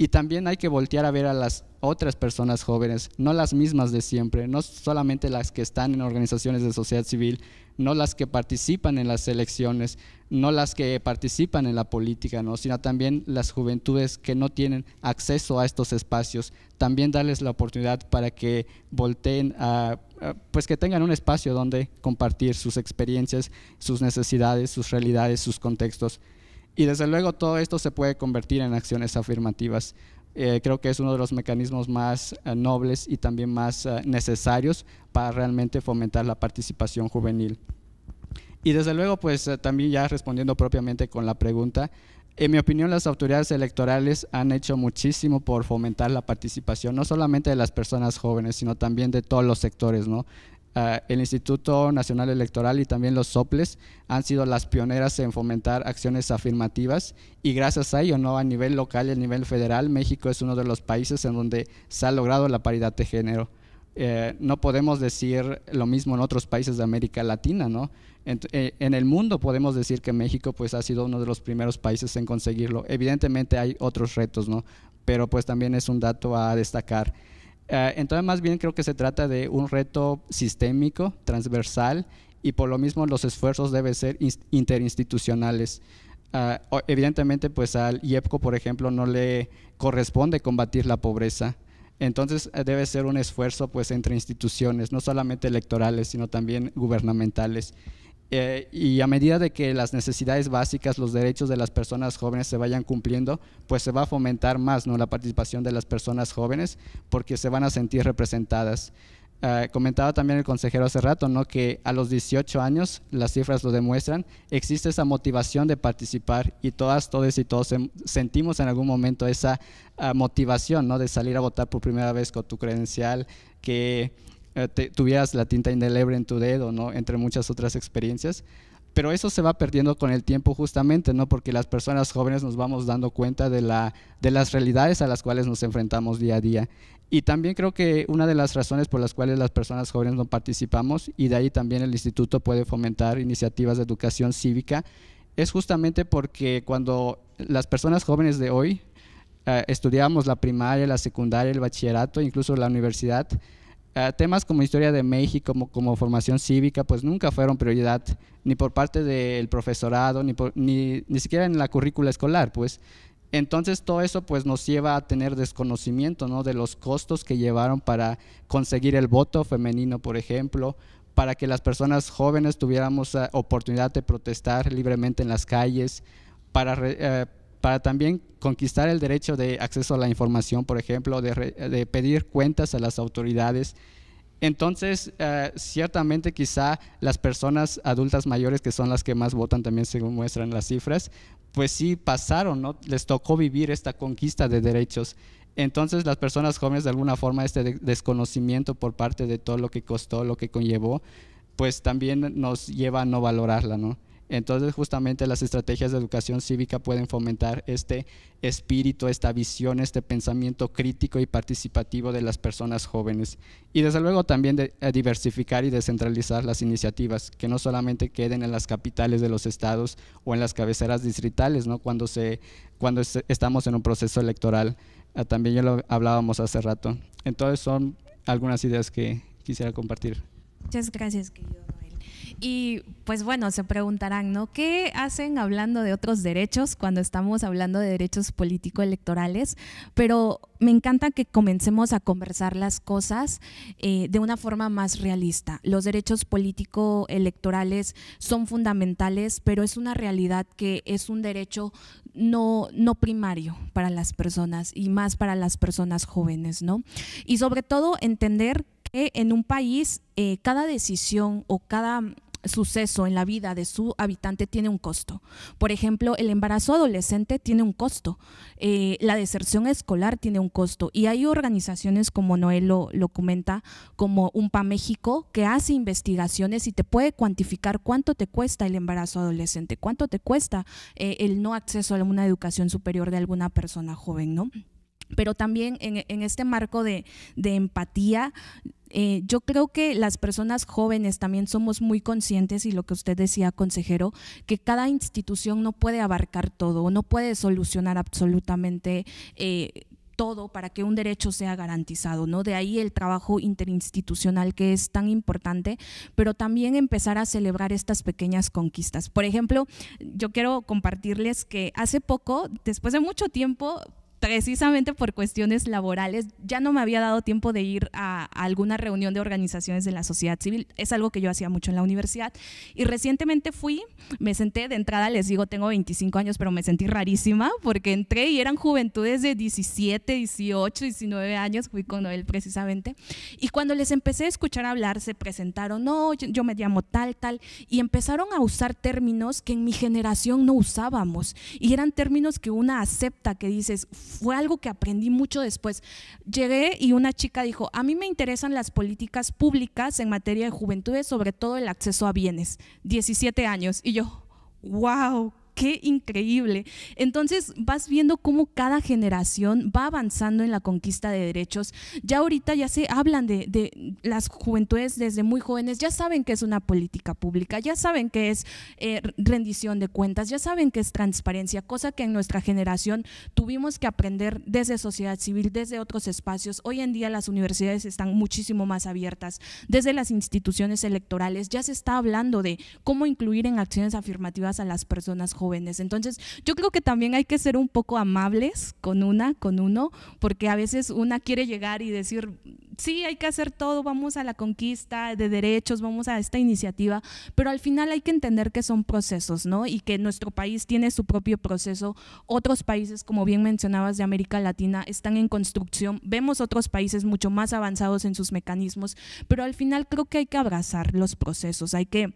Y también hay que voltear a ver a las otras personas jóvenes, no las mismas de siempre, no solamente las que están en organizaciones de sociedad civil, no las que participan en las elecciones, no las que participan en la política, ¿no? sino también las juventudes que no tienen acceso a estos espacios, también darles la oportunidad para que volteen a, pues que tengan un espacio donde compartir sus experiencias, sus necesidades, sus realidades, sus contextos. Y desde luego todo esto se puede convertir en acciones afirmativas. Eh, creo que es uno de los mecanismos más eh, nobles y también más eh, necesarios para realmente fomentar la participación juvenil. Y desde luego, pues también ya respondiendo propiamente con la pregunta, en mi opinión las autoridades electorales han hecho muchísimo por fomentar la participación, no solamente de las personas jóvenes, sino también de todos los sectores, ¿no? Eh, el Instituto Nacional Electoral y también los SOPLES han sido las pioneras en fomentar acciones afirmativas y gracias a ello, a nivel local y a nivel federal, México es uno de los países en donde se ha logrado la paridad de género. Eh, no podemos decir lo mismo en otros países de América Latina, ¿no? Eh, en, el mundo podemos decir que México pues ha sido uno de los primeros países en conseguirlo. Evidentemente hay otros retos, ¿no? Pero pues también es un dato a destacar. Eh, entonces, más bien creo que se trata de un reto sistémico, transversal, y por lo mismo los esfuerzos deben ser interinstitucionales. Eh, evidentemente, pues al IEPCO, por ejemplo, no le corresponde combatir la pobreza. Entonces eh, debe ser un esfuerzo pues entre instituciones, no solamente electorales, sino también gubernamentales. Eh, y a medida de que las necesidades básicas, los derechos de las personas jóvenes se vayan cumpliendo, pues se va a fomentar más ¿no? la participación de las personas jóvenes porque se van a sentir representadas. Eh, comentaba también el consejero hace rato ¿no? que a los 18 años, las cifras lo demuestran, existe esa motivación de participar y todas, todos y todos sentimos en algún momento esa ah, motivación ¿no? de salir a votar por primera vez con tu credencial, que eh, tuvieras la tinta indeleble en tu dedo, ¿no? Entre muchas otras experiencias. Pero eso se va perdiendo con el tiempo justamente, ¿no? Porque las personas jóvenes nos vamos dando cuenta de, la, de las realidades a las cuales nos enfrentamos día a día. Y también creo que una de las razones por las cuales las personas jóvenes no participamos, y de ahí también el instituto puede fomentar iniciativas de educación cívica, es justamente porque cuando las personas jóvenes de hoy eh, estudiamos la primaria, la secundaria, el bachillerato, incluso la universidad, Ah, temas como historia de México, como, formación cívica, pues nunca fueron prioridad ni por parte del profesorado, ni, ni, siquiera en la currícula escolar, pues. Entonces todo eso pues nos lleva a tener desconocimiento de los costos que llevaron para conseguir el voto femenino, por ejemplo, para que las personas jóvenes tuviéramos ah, oportunidad de protestar libremente en las calles, para... Eh, para también conquistar el derecho de acceso a la información, por ejemplo, de, pedir cuentas a las autoridades. Entonces, eh, ciertamente quizá las personas adultas mayores, que son las que más votan también según muestran las cifras, pues sí pasaron, ¿no? Les tocó vivir esta conquista de derechos. Entonces las personas jóvenes de alguna forma este desconocimiento por parte de todo lo que costó, lo que conllevó, pues también nos lleva a no valorarla, ¿no? Entonces, justamente las estrategias de educación cívica pueden fomentar este espíritu, esta visión, este pensamiento crítico y participativo de las personas jóvenes. Y desde luego también de eh, diversificar y descentralizar las iniciativas, que no solamente queden en las capitales de los estados o en las cabeceras distritales, cuando, se, cuando estamos en un proceso electoral. Eh, también ya lo hablábamos hace rato. Entonces son algunas ideas que quisiera compartir.
Muchas gracias, y pues bueno, se preguntarán, ¿no? ¿Qué hacen hablando de otros derechos cuando estamos hablando de derechos político-electorales? Pero me encanta que comencemos a conversar las cosas eh, de una forma más realista. Los derechos político-electorales son fundamentales, pero es una realidad que es un derecho no, no primario para las personas y más para las personas jóvenes, ¿no? Y sobre todo entender que en un país eh, cada decisión o cada suceso en la vida de su habitante tiene un costo. Por ejemplo, el embarazo adolescente tiene un costo, eh, la deserción escolar tiene un costo y hay organizaciones como Noel lo, comenta, como UMPA México, que hace investigaciones y te puede cuantificar cuánto te cuesta el embarazo adolescente, cuánto te cuesta eh, el no acceso a una educación superior de alguna persona joven, ¿no? pero también en, este marco de, empatía, eh, yo creo que las personas jóvenes también somos muy conscientes, y lo que usted decía, consejero, que cada institución no puede abarcar todo, no puede solucionar absolutamente eh, todo para que un derecho sea garantizado, ¿no? De ahí el trabajo interinstitucional que es tan importante, pero también empezar a celebrar estas pequeñas conquistas. Por ejemplo, yo quiero compartirles que hace poco, después de mucho tiempo, precisamente por cuestiones laborales, ya no me había dado tiempo de ir a, alguna reunión de organizaciones de la sociedad civil. Es algo que yo hacía mucho en la universidad. Y recientemente fui, me senté de entrada, les digo, tengo 25 años, pero me sentí rarísima porque entré y eran juventudes de 17, 18, 19 años, fui con Noel precisamente. Y cuando les empecé a escuchar hablar, se presentaron, no, yo me llamo tal, tal, y empezaron a usar términos que en mi generación no usábamos. Y eran términos que una acepta, que dices, fue algo que aprendí mucho después. Llegué y una chica dijo, a mí me interesan las políticas públicas en materia de juventudes, sobre todo el acceso a bienes, 17 años. Y yo, wow, qué increíble. Entonces vas viendo cómo cada generación va avanzando en la conquista de derechos. Ya ahorita ya se hablan de, las juventudes desde muy jóvenes, ya saben que es una política pública, ya saben que es eh, rendición de cuentas, ya saben que es transparencia, cosa que en nuestra generación tuvimos que aprender desde sociedad civil, desde otros espacios. Hoy en día las universidades están muchísimo más abiertas, desde las instituciones electorales ya se está hablando de cómo incluir en acciones afirmativas a las personas jóvenes entonces, yo creo que también hay que ser un poco amables con una, con uno, porque a veces una quiere llegar y decir, sí, hay que hacer todo, vamos a la conquista de derechos, vamos a esta iniciativa, pero al final hay que entender que son procesos, ¿no? Y que nuestro país tiene su propio proceso, otros países, como bien mencionabas, de América Latina están en construcción, vemos otros países mucho más avanzados en sus mecanismos, pero al final creo que hay que abrazar los procesos, hay que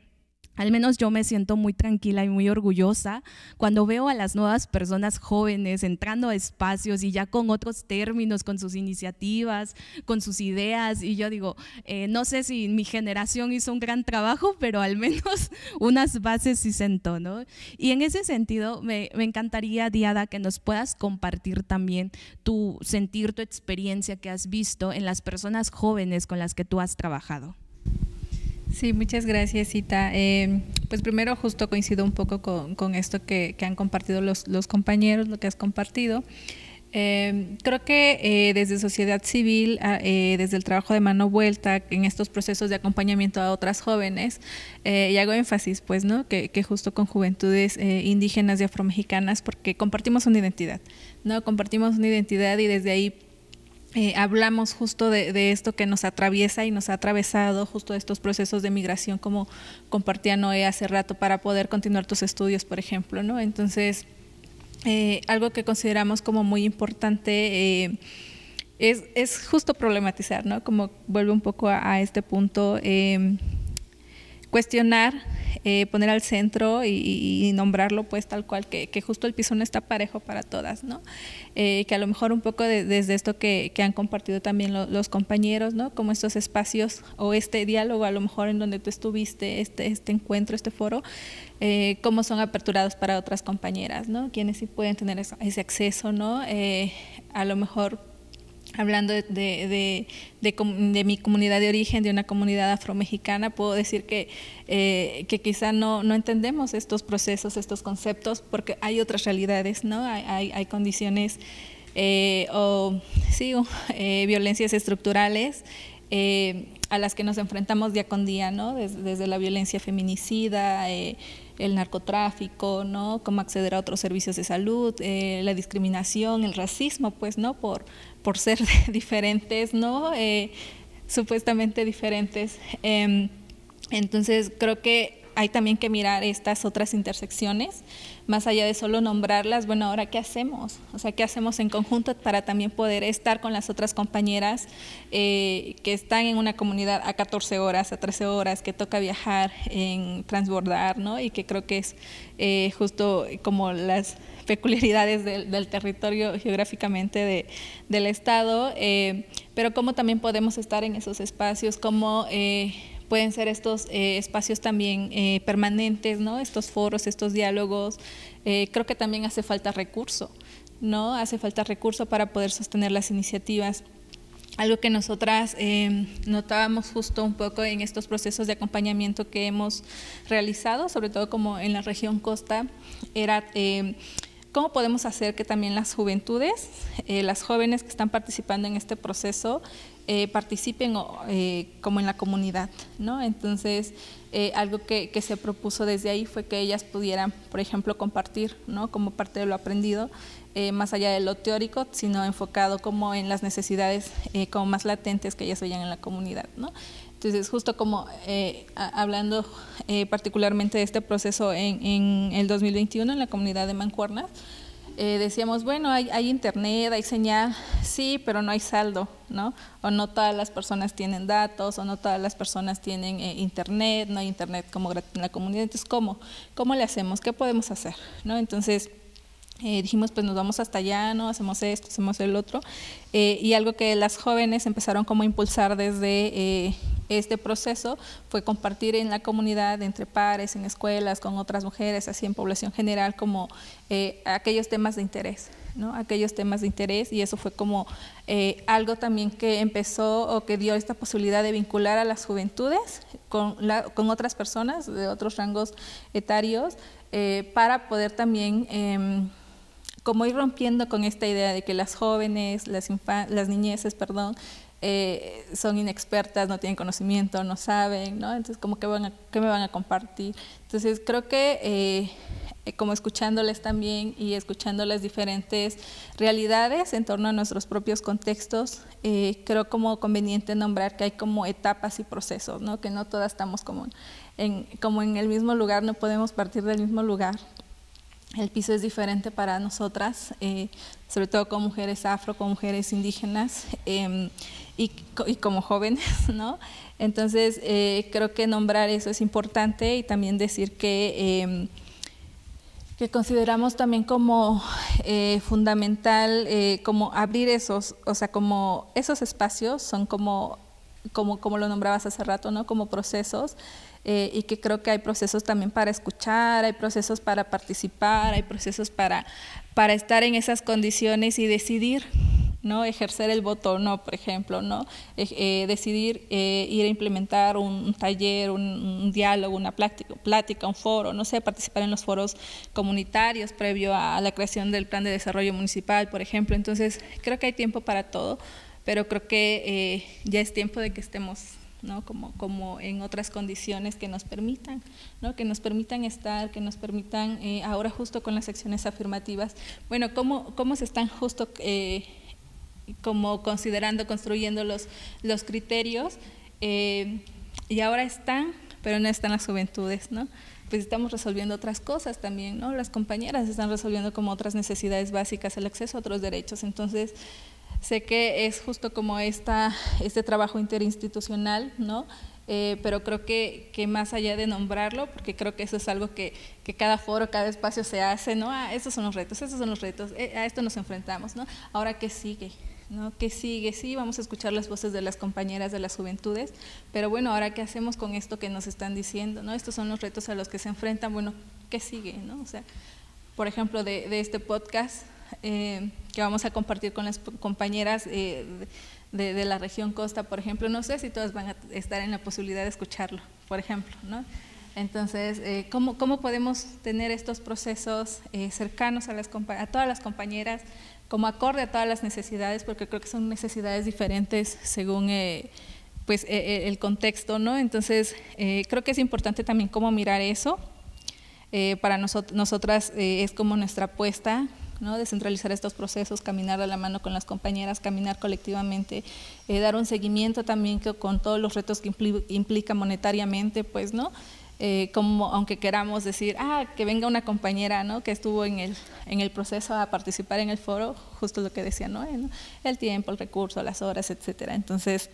al menos yo me siento muy tranquila y muy orgullosa cuando veo a las nuevas personas jóvenes entrando a espacios y ya con otros términos, con sus iniciativas, con sus ideas. Y yo digo, eh, no sé si mi generación hizo un gran trabajo, pero al menos unas bases sí sentó, ¿no? Y en ese sentido, me, me encantaría, Diada, que nos puedas compartir también tu sentir, tu experiencia que has visto en las personas jóvenes con las que tú has trabajado.
Sí, muchas gracias, Cita. Em, pues primero justo coincido un poco con, esto que, han compartido los, compañeros, lo que has compartido. Em, creo que eh, desde sociedad civil, ah, eh, desde el trabajo de mano vuelta, en estos procesos de acompañamiento a otras jóvenes, eh, y hago énfasis, pues, ¿no? Que, que justo con juventudes indígenas y afromexicanas, porque compartimos una identidad, ¿no? Compartimos una identidad y desde ahí eh, hablamos justo de, esto que nos atraviesa y nos ha atravesado, justo estos procesos de migración, como compartía Noé hace rato, para poder continuar tus estudios, por ejemplo, ¿no? Entonces, eh, algo que consideramos como muy importante eh, es, es, justo problematizar, ¿no? Como vuelve un poco a, a este punto cuestionar, eh, poner al centro y, nombrarlo pues tal cual, que, justo el piso no está parejo para todas, ¿no? Eh, que a lo mejor un poco desde esto que, han compartido también los compañeros, ¿no? Como estos espacios o este diálogo a lo mejor en donde tú estuviste, este, este encuentro, este foro, eh, cómo son aperturados para otras compañeras, ¿no? Quienes sí pueden tener ese acceso, ¿no? Eh, a lo mejor hablando de, de, de, mi comunidad de origen, de una comunidad afromexicana, puedo decir que, eh, que quizá no, no, entendemos estos procesos, estos conceptos, porque hay otras realidades, ¿no? Hay, hay, condiciones eh, o, sí, eh, violencias estructurales a las que nos enfrentamos día con día, ¿no? Desde, la violencia feminicida, el narcotráfico, ¿no? Cómo acceder a otros servicios de salud, la discriminación, el racismo, pues, ¿no? Por por ser diferentes, ¿no? Eh, supuestamente diferentes. Em, entonces creo que hay también que mirar estas otras intersecciones, más allá de solo nombrarlas, bueno, ahora qué hacemos, o sea, qué hacemos en conjunto para también poder estar con las otras compañeras eh, que están en una comunidad a 14 horas, a 13 horas, que toca viajar, en transbordar, ¿no? Y que creo que es eh, justo como las peculiaridades del, territorio geográficamente de, del Estado, eh, pero cómo también podemos estar en esos espacios, cómo eh, pueden ser estos eh, espacios también permanentes, ¿no? estos foros, estos diálogos. creo que también hace falta recurso, ¿no? hace falta recurso para poder sostener las iniciativas. Algo que nosotras notábamos justo un poco en estos procesos de acompañamiento que hemos realizado, sobre todo como en la región costa, era ¿Cómo podemos hacer que también las juventudes, eh, las jóvenes que están participando en este proceso, eh, participen eh, como en la comunidad? ¿no? Entonces, algo que, se propuso desde ahí fue que ellas pudieran, por ejemplo, compartir ¿no? como parte de lo aprendido, más allá de lo teórico, sino enfocado como en las necesidades como más latentes que ellas veían en la comunidad. Entonces, justo como eh, hablando eh, particularmente de este proceso en, el 2021 en la comunidad de Mancuernas, eh, decíamos, bueno, hay, internet, hay señal, sí, pero no hay saldo, ¿no? O no todas las personas tienen datos, o no todas las personas tienen internet, no hay internet como en la comunidad. Entonces, ¿cómo? ¿Cómo le hacemos? ¿Qué podemos hacer? Entonces, dijimos, pues nos vamos hasta allá, ¿no? Hacemos esto, hacemos el otro. y algo que las jóvenes empezaron como a impulsar desde este proceso fue compartir en la comunidad, entre pares, en escuelas, con otras mujeres, así en población general, como eh, aquellos temas de interés. ¿no? aquellos temas de interés y eso fue como eh, algo también que empezó o que dio esta posibilidad de vincular a las juventudes con, con otras personas de otros rangos etarios eh, para poder también em, como ir rompiendo con esta idea de que las jóvenes, las, las niñeces, perdón, eh, son inexpertas, no tienen conocimiento, no saben, ¿no? Entonces, ¿cómo que van ¿qué me van a compartir? Entonces, creo que eh, como escuchándoles también y escuchando las diferentes realidades en torno a nuestros propios contextos, eh, creo como conveniente nombrar que hay como etapas y procesos, ¿no? Que no todas estamos como en, como en el mismo lugar, no podemos partir del mismo lugar. El piso es diferente para nosotras, sobre todo con mujeres afro, con mujeres indígenas em, y, como jóvenes, ¿no? Entonces, eh, creo que nombrar eso es importante y también decir que, em, que consideramos también como eh, fundamental eh, como abrir esos, o sea, como esos espacios son como, como, como lo nombrabas hace rato, ¿no? Como procesos eh, y que creo que hay procesos también para escuchar, hay procesos para participar, hay procesos para, para estar en esas condiciones y decidir. ¿no? ejercer el voto no, por ejemplo, ¿no? Eh, eh, decidir ir a implementar un, taller, un, diálogo, una plática, un foro, no sé, participar en los foros comunitarios previo a, a, la creación del plan de desarrollo municipal, por ejemplo. Entonces, creo que hay tiempo para todo, pero creo que ya es tiempo de que estemos como, como en otras condiciones que nos permitan, ¿no? que nos permitan estar, que nos permitan, eh, ahora justo con las acciones afirmativas, bueno, cómo, se están justo eh, como considerando, construyendo los, los criterios, eh, y ahora están, pero no están las juventudes, ¿no? pues estamos resolviendo otras cosas también, ¿no? Las compañeras están resolviendo como otras necesidades básicas, el acceso a otros derechos. Entonces, Sé que es justo como esta, este trabajo interinstitucional, ¿no? Eh, pero creo que, que, más allá de nombrarlo, porque creo que eso es algo que, cada foro, cada espacio se hace, ¿no? Ah, estos son los retos, estos son los retos, eh, a esto nos enfrentamos, ¿no? Ahora, ¿qué sigue? ¿no? ¿Qué sigue? Sí, vamos a escuchar las voces de las compañeras de las juventudes, pero bueno, ahora qué hacemos con esto que nos están diciendo, ¿no? Estos son los retos a los que se enfrentan, bueno, ¿qué sigue? ¿no? O sea, por ejemplo, de este podcast, eh, que vamos a compartir con las compañeras eh, de, la región costa, por ejemplo. No sé si todas van a estar en la posibilidad de escucharlo, por ejemplo. ¿no? Entonces, eh, ¿cómo, podemos tener estos procesos cercanos a, las, todas las compañeras, como acorde a todas las necesidades? Porque creo que son necesidades diferentes según pues, e, e, el contexto. ¿no? Entonces, creo que es importante también cómo mirar eso. para nosotras es como nuestra apuesta descentralizar estos procesos, caminar de la mano con las compañeras, caminar colectivamente, eh, dar un seguimiento también con todos los retos que implica monetariamente, pues, ¿no? Eh, como aunque queramos decir, ah, que venga una compañera que estuvo en el, en el proceso a participar en el foro, justo lo que decía ¿no? el tiempo, el recurso, las horas, etcétera. Entonces,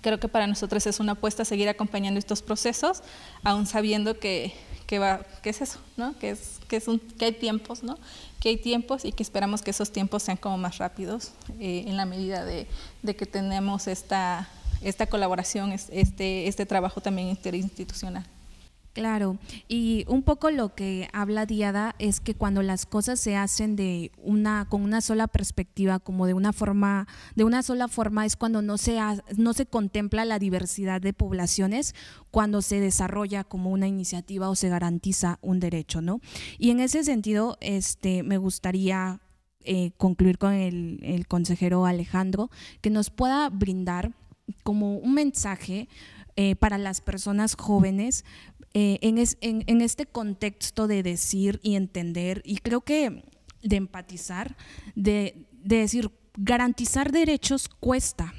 creo que para nosotros es una apuesta seguir acompañando estos procesos, aún sabiendo que, va, es eso, ¿no? que, es, que hay tiempos ¿no? que hay tiempos y que esperamos que esos tiempos sean como más rápidos eh, en la medida de, de, que tenemos esta, esta colaboración, este, este trabajo también interinstitucional. Claro,
y un poco lo que habla Diada es que cuando las cosas se hacen de una con una sola perspectiva, como de una forma, de una sola forma es cuando no se no se contempla la diversidad de poblaciones cuando se desarrolla como una iniciativa o se garantiza un derecho, ¿no? Y en ese sentido, este me gustaría eh, concluir con el, consejero Alejandro que nos pueda brindar como un mensaje eh, para las personas jóvenes eh, en, este contexto de decir y entender, y creo que de empatizar, de decir, garantizar derechos cuesta,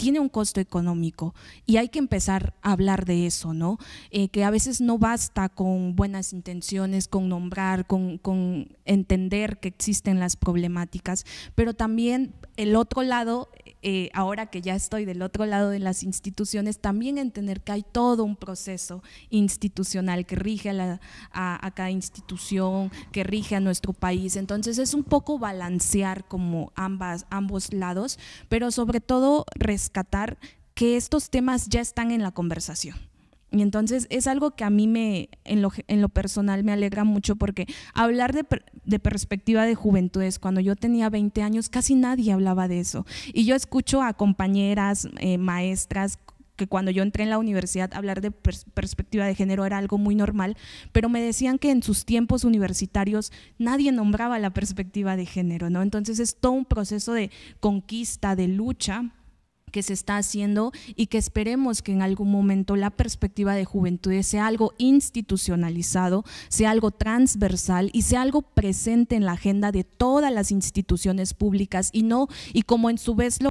tiene un costo económico y hay que empezar a hablar de eso, ¿no? Eh, que a veces no basta con buenas intenciones, con nombrar, con, entender que existen las problemáticas, pero también el otro lado eh, ahora que ya estoy del otro lado de las instituciones, también entender que hay todo un proceso institucional que rige a, cada institución, que rige a nuestro país. Entonces es un poco balancear como ambas, ambos lados, pero sobre todo rescatar que estos temas ya están en la conversación. Y entonces es algo que a mí me, en lo, personal me alegra mucho porque hablar de, de, perspectiva de juventudes, cuando yo tenía 20 años casi nadie hablaba de eso. Y yo escucho a compañeras, eh, maestras, que cuando yo entré en la universidad hablar de perspectiva de género era algo muy normal, pero me decían que en sus tiempos universitarios nadie nombraba la perspectiva de género, ¿no? Entonces es todo un proceso de conquista, de lucha que se está haciendo y que esperemos que en algún momento la perspectiva de juventud sea algo institucionalizado, sea algo transversal y sea algo presente en la agenda de todas las instituciones públicas y no y como en su vez lo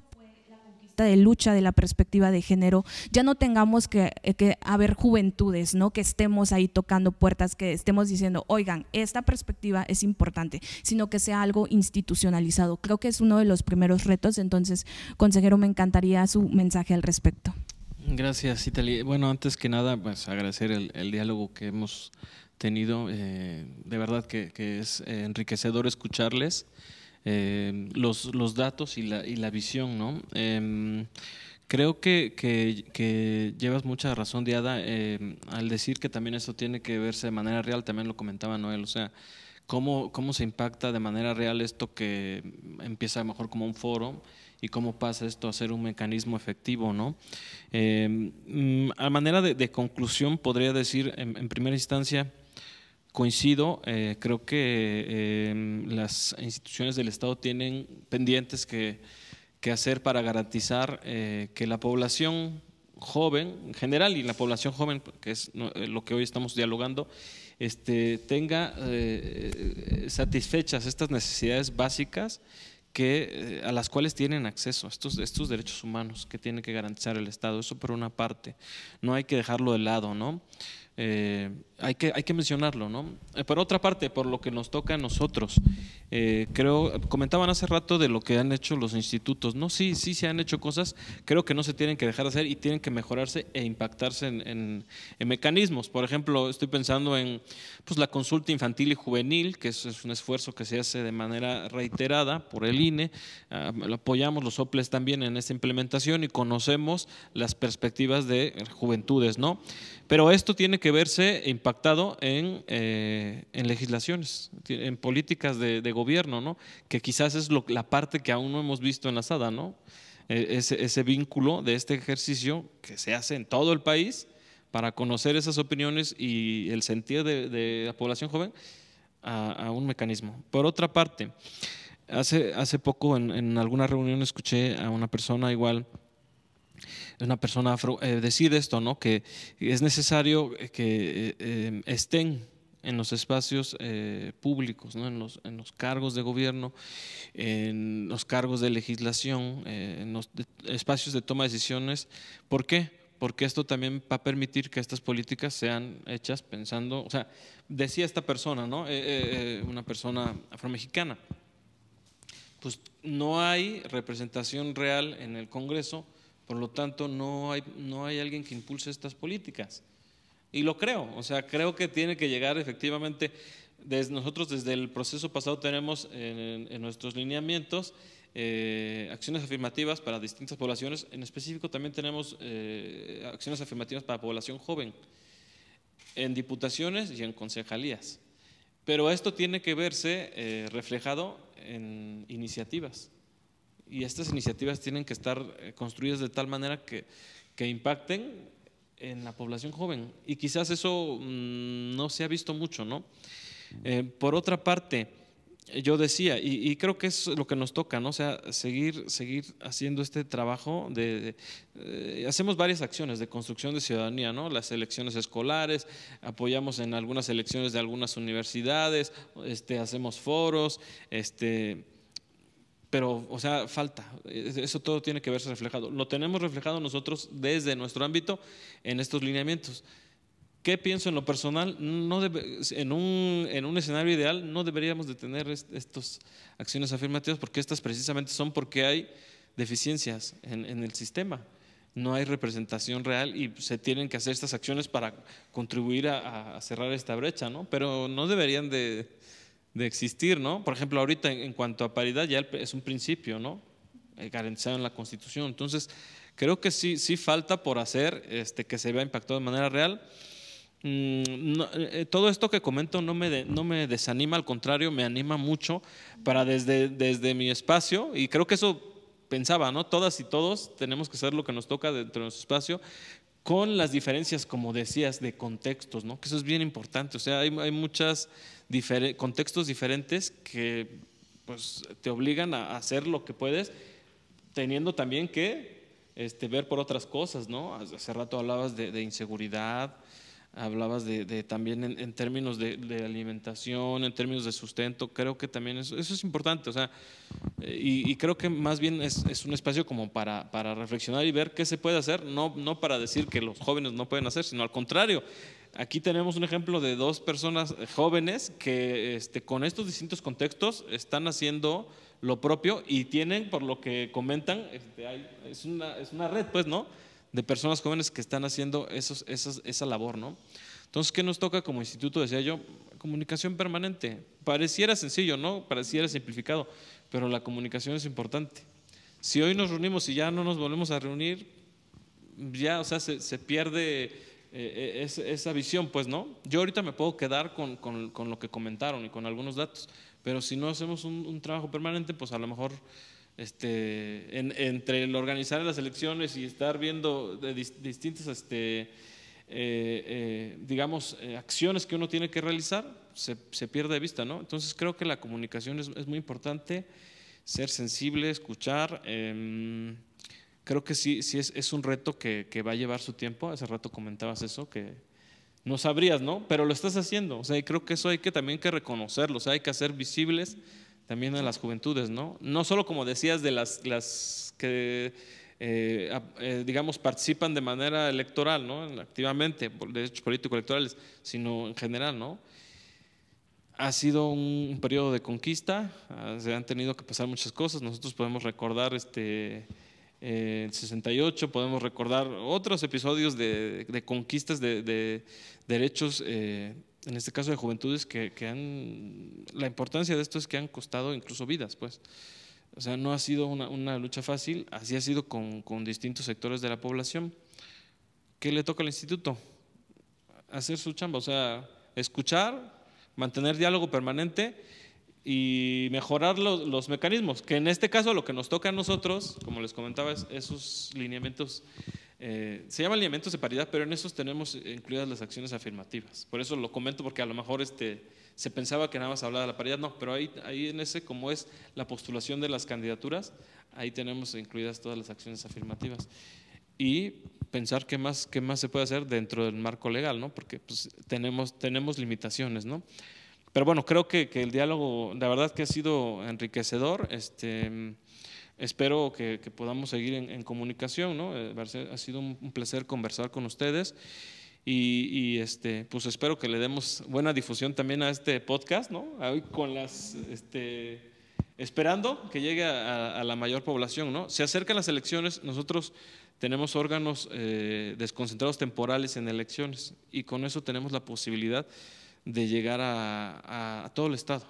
de lucha de la perspectiva de género, ya no tengamos que, eh, que haber juventudes, ¿no? Que estemos ahí tocando puertas, que estemos diciendo, oigan, esta perspectiva es importante, sino que sea algo institucionalizado. Creo que es uno de los primeros retos, entonces, consejero, me encantaría su mensaje al respecto.
Gracias, Italia. Bueno, antes que nada, pues agradecer el, diálogo que hemos tenido. Eh, de verdad que, que es enriquecedor escucharles. Em, los, datos y la, y la visión, ¿no? Em, creo que, llevas mucha razón, Diada, em, al decir que también esto tiene que verse de manera real, también lo comentaba Noel, o sea, cómo, cómo se impacta de manera real esto que empieza a mejor como un foro y cómo pasa esto a ser un mecanismo efectivo, ¿no? Mm, a manera de, conclusión, podría decir, en, en primera instancia, coincido, eh, creo que em, las instituciones del Estado tienen pendientes que, hacer para garantizar eh, que la población joven en general y la población joven, que es eh, lo que hoy estamos dialogando, este, tenga satisfechas estas necesidades básicas que, a las cuales tienen acceso, estos, estos derechos humanos que tiene que garantizar el Estado, eso por una parte, no hay que dejarlo de lado, ¿no? Eh, hay, que, hay que mencionarlo. ¿no? Eh, por otra parte, por lo que nos toca a nosotros, eh, creo, comentaban hace rato de lo que han hecho los institutos. No, sí, sí se han hecho cosas, creo que no se tienen que dejar de hacer y tienen que mejorarse e impactarse en, mecanismos. Por ejemplo, estoy pensando en pues, la consulta infantil y juvenil, que es, un esfuerzo que se hace de manera reiterada por el INE. Ah, lo apoyamos los OPLES también en esta implementación y conocemos las perspectivas de juventudes. ¿no? Pero esto tiene que verse impactado en, eh, en legislaciones, en políticas de, gobierno, ¿no? que quizás es la parte que aún no hemos visto enlazada, ¿no? E, ese, ese, vínculo de este ejercicio que se hace en todo el país para conocer esas opiniones y el sentir de, la población joven a, un mecanismo. Por otra parte, hace, hace poco en, en alguna reunión escuché a una persona igual una persona afro, eh, decir esto, ¿no? Que es necesario eh, que eh, estén en los espacios públicos, ¿no? en, los, en, los, cargos de gobierno, en los cargos de legislación, en los espacios de toma de decisiones. ¿Por qué? Porque esto también va a permitir que estas políticas sean hechas pensando, o sea, decía esta persona, ¿no? una persona afromexicana, pues no hay representación real en el Congreso por lo tanto, no hay, alguien que impulse estas políticas. Y lo creo, o sea, creo que tiene que llegar efectivamente, desde nosotros desde el proceso pasado tenemos en, nuestros lineamientos eh, acciones afirmativas para distintas poblaciones, en específico también tenemos eh, acciones afirmativas para población joven, en diputaciones y en concejalías. Pero esto tiene que verse eh, reflejado en iniciativas y estas iniciativas tienen que estar eh, construidas de tal manera que, impacten en la población joven. Y quizás eso mm, no se ha visto mucho, ¿no? Eh, por otra parte, yo decía, y, creo que es lo que nos toca, ¿no? O sea, seguir, seguir haciendo este trabajo de, eh, hacemos varias acciones de construcción de ciudadanía, ¿no? Las elecciones escolares, apoyamos en algunas elecciones de algunas universidades, este, hacemos foros, este pero, o sea, falta. Eso todo tiene que verse reflejado. Lo tenemos reflejado nosotros desde nuestro ámbito en estos lineamientos. ¿Qué pienso en lo personal? No en, un, en, un, escenario ideal no deberíamos de tener estas acciones afirmativas porque estas precisamente son porque hay deficiencias en, el sistema. No hay representación real y se tienen que hacer estas acciones para contribuir a, a cerrar esta brecha, ¿no? Pero no deberían de, de existir, ¿no? Por ejemplo, ahorita en cuanto a paridad ya es un principio, ¿no? Eh, garantizado en la Constitución. Entonces, creo que sí, sí falta por hacer este, que se vea impactado de manera real. Mm, eh, eh, todo esto que comento no me, no me desanima, al contrario, me anima mucho para desde, desde mi espacio, y creo que eso pensaba, ¿no? Todas y todos tenemos que hacer lo que nos toca dentro de nuestro espacio, con las diferencias, como decías, de contextos, ¿no? Que eso es bien importante, o sea, hay, hay muchas contextos diferentes que pues, te obligan a hacer lo que puedes, teniendo también que este, ver por otras cosas, ¿no? Hace rato hablabas de, inseguridad, hablabas de, también en, términos de, alimentación, en términos de sustento, creo que también eso, eso es importante, o sea, y, creo que más bien es, es un espacio como para, para, reflexionar y ver qué se puede hacer, no, no para decir que los jóvenes no pueden hacer, sino al contrario, Aquí tenemos un ejemplo de dos personas eh, jóvenes que este, con estos distintos contextos están haciendo lo propio y tienen, por lo que comentan, este, es, una, es, una, red, pues, ¿no? De personas jóvenes que están haciendo esos, esa labor, ¿no? Entonces, ¿qué nos toca como instituto? Decía yo, comunicación permanente. Pareciera sencillo, ¿no? Pareciera simplificado, pero la comunicación es importante. Si hoy nos reunimos y ya no nos volvemos a reunir, ya, o sea, se, se pierde eh, eh, esa visión, pues no. Yo ahorita me puedo quedar con, lo que comentaron y con algunos datos, pero si no hacemos un, trabajo permanente, pues a lo mejor este, entre el organizar las elecciones y estar viendo distintas, este, eh, digamos, acciones que uno tiene que realizar, se, pierde de vista, ¿no? Entonces creo que la comunicación es, es muy importante, ser sensible, escuchar. Em, creo que sí, sí es, un reto que, va a llevar su tiempo. Hace rato comentabas eso, que no sabrías, ¿no? Pero lo estás haciendo. O sea, y creo que eso hay que también que reconocerlo. O sea, hay que hacer visibles también a las juventudes, ¿no? No solo como decías de las, las que, eh, eh, digamos, participan de manera electoral, ¿no? Activamente, derechos políticos electorales, sino en general, ¿no? ha sido un periodo de conquista, ah, se han tenido que pasar muchas cosas. Nosotros podemos recordar este, en eh, el 68, podemos recordar otros episodios de, conquistas de, derechos, eh, en este caso de juventudes, que, han, la importancia de esto es que han costado incluso vidas, pues. O sea, no ha sido una, lucha fácil, así ha sido con, con distintos sectores de la población. ¿Qué le toca al instituto? Hacer su chamba, o sea, escuchar, mantener diálogo permanente y mejorar los, mecanismos, que en este caso lo que nos toca a nosotros, como les comentaba, es esos lineamientos, eh, se llaman lineamientos de paridad, pero en esos tenemos incluidas las acciones afirmativas. Por eso lo comento, porque a lo mejor este, se pensaba que nada más hablaba de la paridad, no, pero ahí, ahí en ese, como es la postulación de las candidaturas, ahí tenemos incluidas todas las acciones afirmativas. Y pensar qué más, qué más se puede hacer dentro del marco legal, ¿no? porque pues, tenemos, tenemos limitaciones. ¿no? Pero bueno, creo que, que, el diálogo, la verdad que ha sido enriquecedor. Este, espero que, podamos seguir en, comunicación. ¿no? Eh, ha sido un placer conversar con ustedes. Y, este, pues espero que le demos buena difusión también a este podcast, ¿no? Hoy con las, este, esperando que llegue a, la mayor población, ¿no? Se acercan las elecciones, nosotros tenemos órganos eh, desconcentrados temporales en elecciones y con eso tenemos la posibilidad de llegar a, todo el Estado.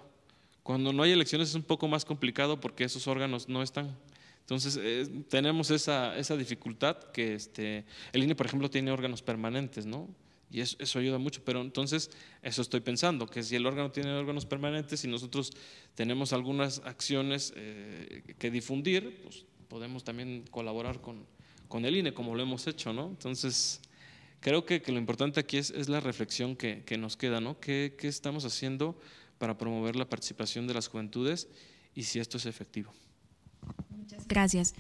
Cuando no hay elecciones es un poco más complicado porque esos órganos no están. Entonces, eh, tenemos esa, dificultad que este, el INE, por ejemplo, tiene órganos permanentes, ¿no? Y eso, ayuda mucho, pero entonces eso estoy pensando, que si el órgano tiene órganos permanentes y nosotros tenemos algunas acciones eh, que difundir, pues podemos también colaborar con, con el INE, como lo hemos hecho, ¿no? Entonces, creo que, lo importante aquí es, la reflexión que, nos queda, ¿no? ¿Qué, ¿Qué estamos haciendo para promover la participación de las juventudes y si esto es efectivo?
Muchas gracias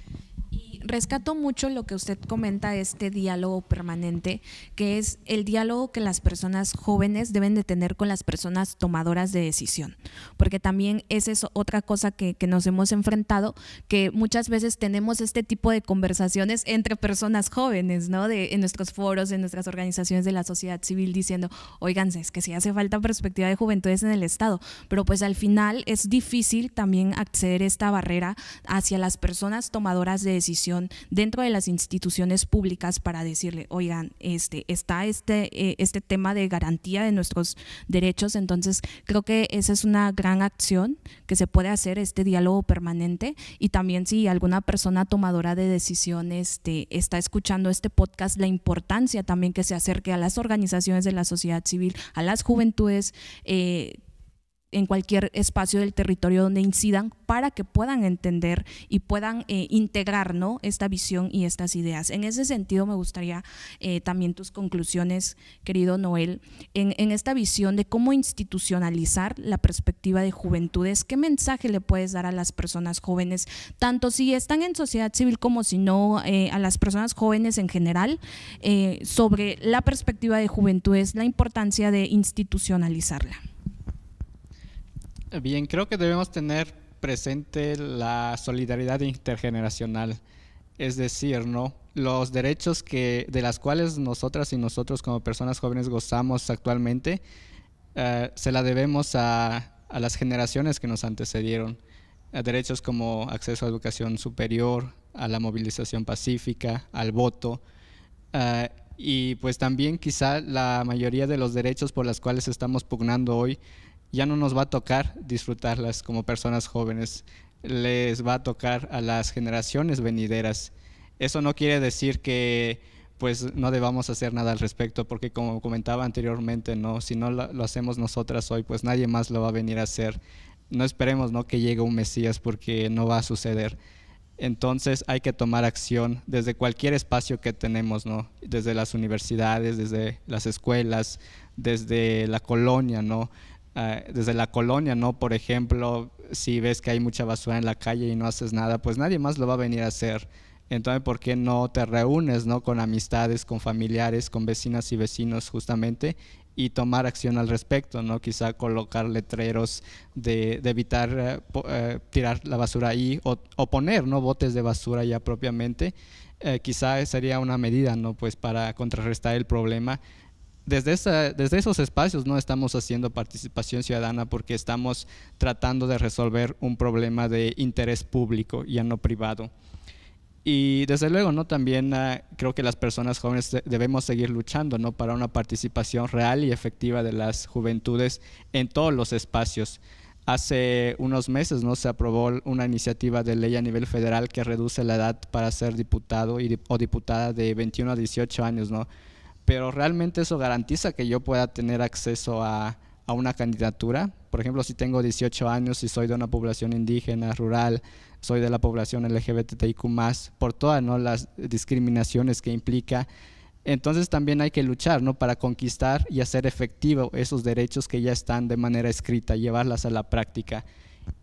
rescato mucho lo que usted comenta, este diálogo permanente, que es el diálogo que las personas jóvenes deben de tener con las personas tomadoras de decisión, porque también esa es otra cosa que, nos hemos enfrentado, que muchas veces tenemos este tipo de conversaciones entre personas jóvenes, ¿no? De, en nuestros foros, en nuestras organizaciones de la sociedad civil, diciendo, oigan, es que si hace falta perspectiva de juventudes en el Estado, pero pues al final es difícil también acceder a esta barrera hacia las personas tomadoras de decisión dentro de las instituciones públicas para decirle, oigan, este, está este, eh, este tema de garantía de nuestros derechos, entonces creo que esa es una gran acción que se puede hacer, este diálogo permanente, y también si alguna persona tomadora de decisiones este, está escuchando este podcast, la importancia también que se acerque a las organizaciones de la sociedad civil, a las juventudes, eh, en cualquier espacio del territorio donde incidan para que puedan entender y puedan eh, integrar ¿no? esta visión y estas ideas. En ese sentido me gustaría eh, también tus conclusiones, querido Noel, en, esta visión de cómo institucionalizar la perspectiva de juventudes, qué mensaje le puedes dar a las personas jóvenes, tanto si están en sociedad civil como si no, eh, a las personas jóvenes en general, sobre la perspectiva de juventudes, la importancia de institucionalizarla.
Bien, creo que debemos tener presente la solidaridad intergeneracional, es decir, ¿no? Los derechos que, de las cuales nosotras y nosotros como personas jóvenes gozamos actualmente, eh, se la debemos a, las generaciones que nos antecedieron. derechos como acceso a educación superior, a la movilización pacífica, al voto. Eh, y pues también quizá la mayoría de los derechos por los cuales estamos pugnando hoy ya no nos va a tocar disfrutarlas como personas jóvenes, les va a tocar a las generaciones venideras. Eso no quiere decir que pues no debamos hacer nada al respecto, porque como comentaba anteriormente, no, si no lo, hacemos nosotras hoy, pues nadie más lo va a venir a hacer. No esperemos ¿no? que llegue un Mesías porque no va a suceder. Entonces hay que tomar acción desde cualquier espacio que tenemos, ¿no? Desde las universidades, desde las escuelas, desde la colonia, ¿no? Eh, desde la colonia, ¿no? Por ejemplo, si ves que hay mucha basura en la calle y no haces nada, pues nadie más lo va a venir a hacer. Entonces, ¿por qué no te reúnes, ¿no? Con amistades, con familiares, con vecinas y vecinos justamente y tomar acción al respecto, ¿no? Quizá colocar letreros de, evitar eh, eh, tirar la basura ahí o, poner, ¿no? Botes de basura ya propiamente. quizá sería una medida, ¿no? Pues para contrarrestar el problema desde, esos espacios no estamos haciendo participación ciudadana porque estamos tratando de resolver un problema de interés público, ya no privado. Y desde luego, ¿no? También ah, creo que las personas jóvenes debemos seguir luchando, ¿no? Para una participación real y efectiva de las juventudes en todos los espacios. Hace unos meses, ¿no? Se aprobó una iniciativa de ley a nivel federal que reduce la edad para ser diputado o diputada de 21 a 18 años, ¿no? pero realmente eso garantiza que yo pueda tener acceso a, una candidatura. Por ejemplo, si tengo 18 años y soy de una población indígena, rural, soy de la población LGBTIQ, por todas las discriminaciones que implica. Entonces también hay que luchar para conquistar y hacer efectivo esos derechos que ya están de manera escrita, llevarlas a la práctica.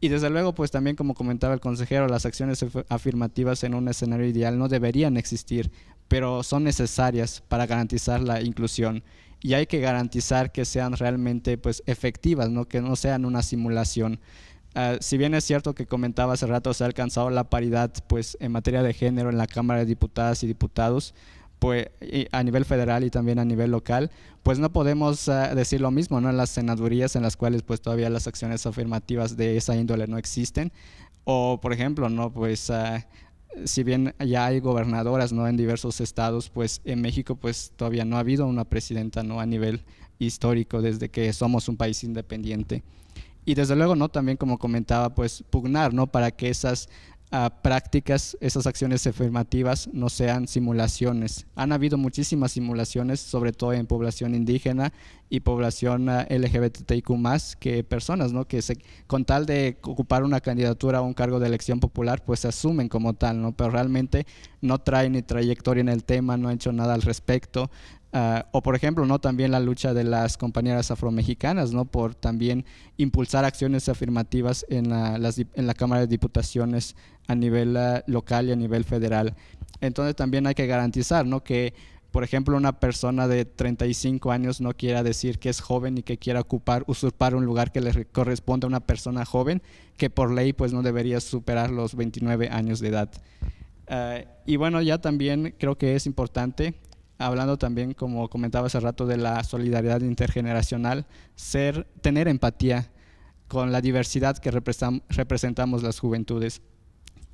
Y desde luego, pues también como comentaba el consejero, las acciones afirmativas en un escenario ideal no deberían existir, pero son necesarias para garantizar la inclusión y hay que garantizar que sean realmente pues, efectivas, ¿no? que no sean una simulación. Ah, si bien es cierto que comentaba hace rato, se ha alcanzado la paridad pues, en materia de género en la Cámara de Diputadas y Diputados, pues, a nivel federal y también a nivel local, pues no podemos ah, decir lo mismo ¿no? en las senadurías en las cuales pues, todavía las acciones afirmativas de esa índole no existen. O, por ejemplo, ¿no? pues, ah, si bien ya hay gobernadoras ¿no? en diversos estados, pues en México pues todavía no ha habido una presidenta a nivel histórico desde que somos un país independiente. Y desde luego, ¿no? También como comentaba, pues pugnar, ¿no? Para que esas prácticas esas acciones afirmativas no sean simulaciones. Han habido muchísimas simulaciones, sobre todo en población indígena y población eh, LGBTIQ más que personas, ¿no? Que se, con tal de ocupar una candidatura o un cargo de elección popular, pues se asumen como tal, ¿no? Pero realmente no traen ni trayectoria en el tema, no han hecho nada al respecto. Ah, o por ejemplo, ¿no? También la lucha de las compañeras afromexicanas, ¿no? Por también impulsar acciones afirmativas en la, en la Cámara de Diputaciones a nivel ah, local y a nivel federal. Entonces también hay que garantizar, ¿no? Que, por ejemplo, una persona de 35 años no quiera decir que es joven y que quiera ocupar, usurpar un lugar que le corresponde a una persona joven, que por ley pues no debería superar los 29 años de edad. Ah, y bueno, ya también creo que es importante hablando también, como comentaba hace rato, de la solidaridad intergeneracional, ser, tener empatía con la diversidad que representamos las juventudes.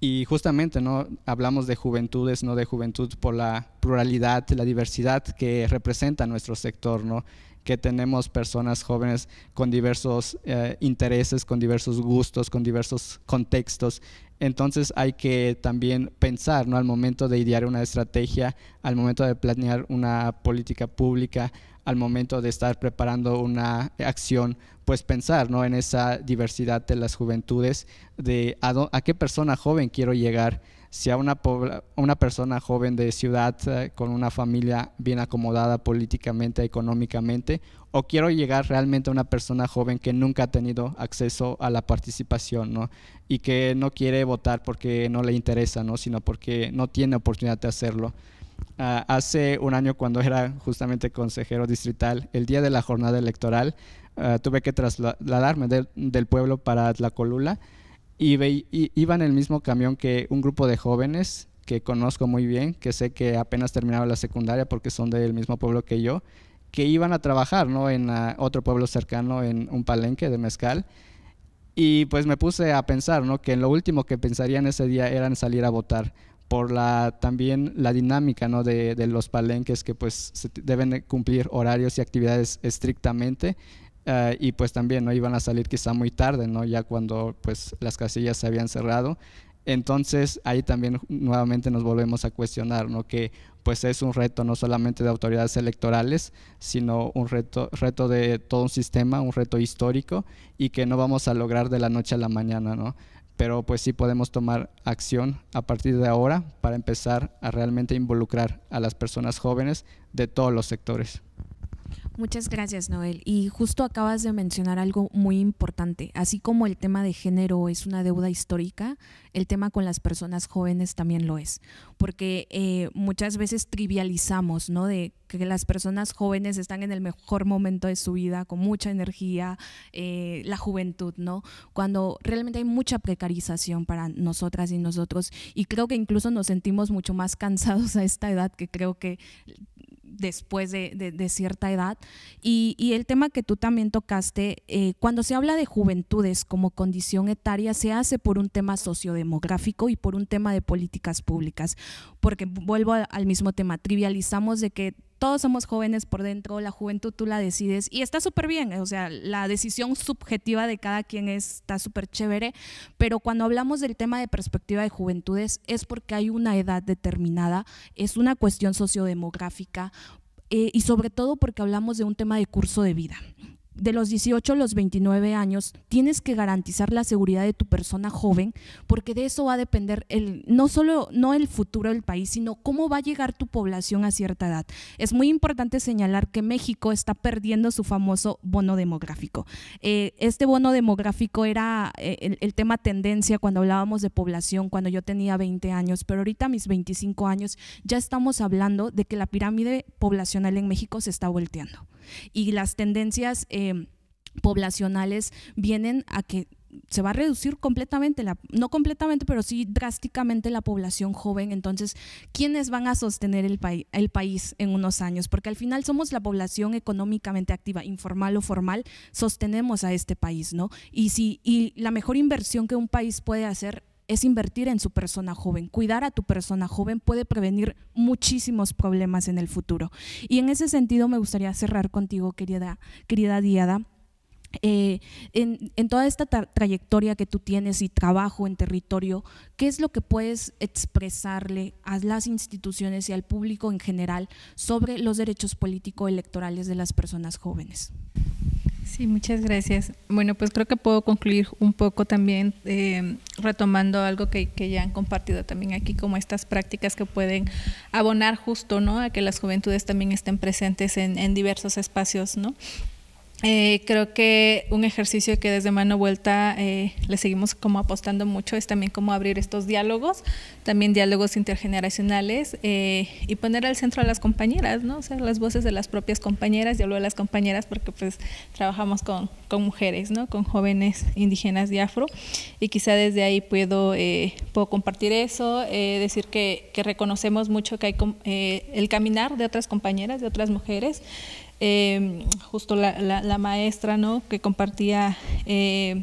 Y justamente no hablamos de juventudes, no de juventud por la pluralidad, la diversidad que representa nuestro sector, ¿no? que tenemos personas jóvenes con diversos eh, intereses, con diversos gustos, con diversos contextos. Entonces hay que también pensar ¿no? al momento de idear una estrategia, al momento de planear una política pública, al momento de estar preparando una acción, pues pensar ¿no? en esa diversidad de las juventudes, de a qué persona joven quiero llegar si a una, persona joven de ciudad eh, con una familia bien acomodada políticamente, económicamente, o quiero llegar realmente a una persona joven que nunca ha tenido acceso a la participación, Y que no quiere votar porque no le interesa, ¿no? Sino porque no tiene oportunidad de hacerlo. Ah, hace un año cuando era justamente consejero distrital, el día de la jornada electoral, ah, tuve que trasladarme del pueblo para Tlacolula y, iba en el mismo camión que un grupo de jóvenes que conozco muy bien, que sé que apenas terminaron la secundaria porque son del mismo pueblo que yo, que iban a trabajar en ah, otro pueblo cercano, en un palenque de mezcal. Y pues me puse a pensar ¿no? que lo último que pensarían ese día eran salir a votar, por la, también la dinámica ¿no? de, de los palenques que pues deben cumplir horarios y actividades estrictamente. Eh, y pues también no iban a salir quizá muy tarde, ¿no? ya cuando pues las casillas se habían cerrado. Entonces ahí también nuevamente nos volvemos a cuestionar, ¿no? que pues es un reto no solamente de autoridades electorales, sino un reto, reto de todo un sistema, un reto histórico y que no vamos a lograr de la noche a la mañana. ¿no? Pero pues sí podemos tomar acción a partir de ahora para empezar a realmente involucrar a las personas jóvenes de todos los sectores.
Muchas gracias, Noel. Y justo acabas de mencionar algo muy importante. Así como el tema de género es una deuda histórica, el tema con las personas jóvenes también lo es. Porque eh, muchas veces trivializamos, ¿no? De que las personas jóvenes están en el mejor momento de su vida, con mucha energía, eh, la juventud, ¿no? Cuando realmente hay mucha precarización para nosotras y nosotros. Y creo que incluso nos sentimos mucho más cansados a esta edad que creo que después de, cierta edad. Y, el tema que tú también tocaste, eh, cuando se habla de juventudes como condición etaria, se hace por un tema sociodemográfico y por un tema de políticas públicas, porque vuelvo al mismo tema, trivializamos de que todos somos jóvenes por dentro, la juventud tú la decides y está súper bien, o sea, la decisión subjetiva de cada quien está súper chévere, pero cuando hablamos del tema de perspectiva de juventudes es porque hay una edad determinada, es una cuestión sociodemográfica eh, y sobre todo porque hablamos de un tema de curso de vida de los 18 a los 29 años, tienes que garantizar la seguridad de tu persona joven, porque de eso va a depender no solo no el futuro del país, sino cómo va a llegar tu población a cierta edad. Es muy importante señalar que México está perdiendo su famoso bono demográfico. Eh, este bono demográfico era eh, el, tema tendencia cuando hablábamos de población, cuando yo tenía 20 años, pero ahorita mis 25 años ya estamos hablando de que la pirámide poblacional en México se está volteando y las tendencias em, poblacionales vienen a que se va a reducir completamente, la, no completamente, pero sí drásticamente la población joven. Entonces, ¿quiénes van a sostener el, el país en unos años? Porque al final somos la población económicamente activa, informal o formal, sostenemos a este país, ¿no? Y, si, y la mejor inversión que un país puede hacer es invertir en su persona joven. Cuidar a tu persona joven puede prevenir muchísimos problemas en el futuro. Y en ese sentido me gustaría cerrar contigo, querida, querida Diada. Eh, en, toda esta trayectoria que tú tienes y trabajo en territorio, ¿qué es lo que puedes expresarle a las instituciones y al público en general sobre los derechos político-electorales de las personas jóvenes? Sí,
muchas gracias. Bueno, pues creo que puedo concluir un poco también eh, retomando algo que, que, ya han compartido también aquí, como estas prácticas que pueden abonar justo, ¿no? A que las juventudes también estén presentes en, en diversos espacios, ¿no? Eh, creo que un ejercicio que desde mano vuelta eh, le seguimos como apostando mucho es también cómo abrir estos diálogos, también diálogos intergeneracionales eh, y poner al centro a las compañeras, ¿no? O las voces de las propias compañeras, y hablo de las compañeras porque pues trabajamos con, mujeres, ¿no? Con jóvenes indígenas y afro y quizá desde ahí puedo, puedo compartir eso, decir que, que, reconocemos mucho que hay el caminar de otras compañeras, de otras mujeres, Em, justo la, la, maestra, ¿no? Que compartía eh,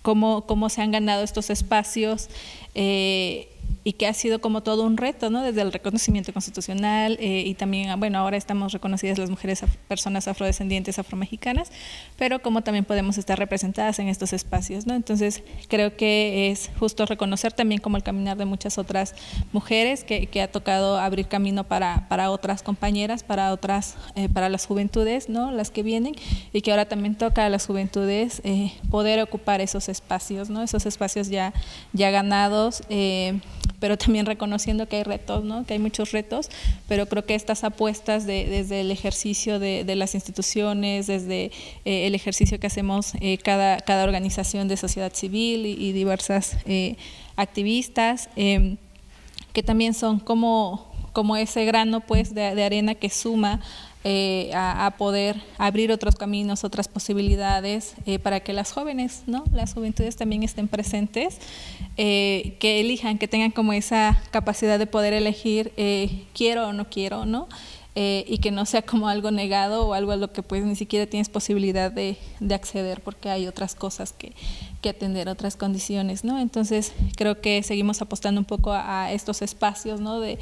cómo, cómo se han ganado estos espacios. Eh, y que ha sido como todo un reto, ¿no? Desde el reconocimiento constitucional eh, y también, bueno, ahora estamos reconocidas las mujeres, personas afrodescendientes, afromexicanas, pero como también podemos estar representadas en estos espacios, ¿no? Entonces, creo que es justo reconocer también como el caminar de muchas otras mujeres que, ha tocado abrir camino para, otras compañeras, para otras, eh, para las juventudes, ¿no? Las que vienen y que ahora también toca a las juventudes eh, poder ocupar esos espacios, ¿no? Esos espacios ya, ya ganados pero también reconociendo que hay retos, ¿no? que hay muchos retos, pero creo que estas apuestas desde el ejercicio de, las instituciones, desde eh, el ejercicio que hacemos eh, cada, cada organización de sociedad civil y, diversas eh, activistas, em, que también son como, como ese grano pues, de arena que suma eh, a, poder abrir otros caminos, otras posibilidades eh, para que las jóvenes, ¿no? las juventudes también estén presentes, eh, que elijan, que tengan como esa capacidad de poder elegir quiero o no quiero, ¿no? Eh, y que no sea como algo negado o algo a lo que pues ni siquiera tienes posibilidad de, acceder porque hay otras cosas que, atender, otras condiciones, ¿no? Entonces creo que seguimos apostando un poco a, estos espacios, ¿no? De,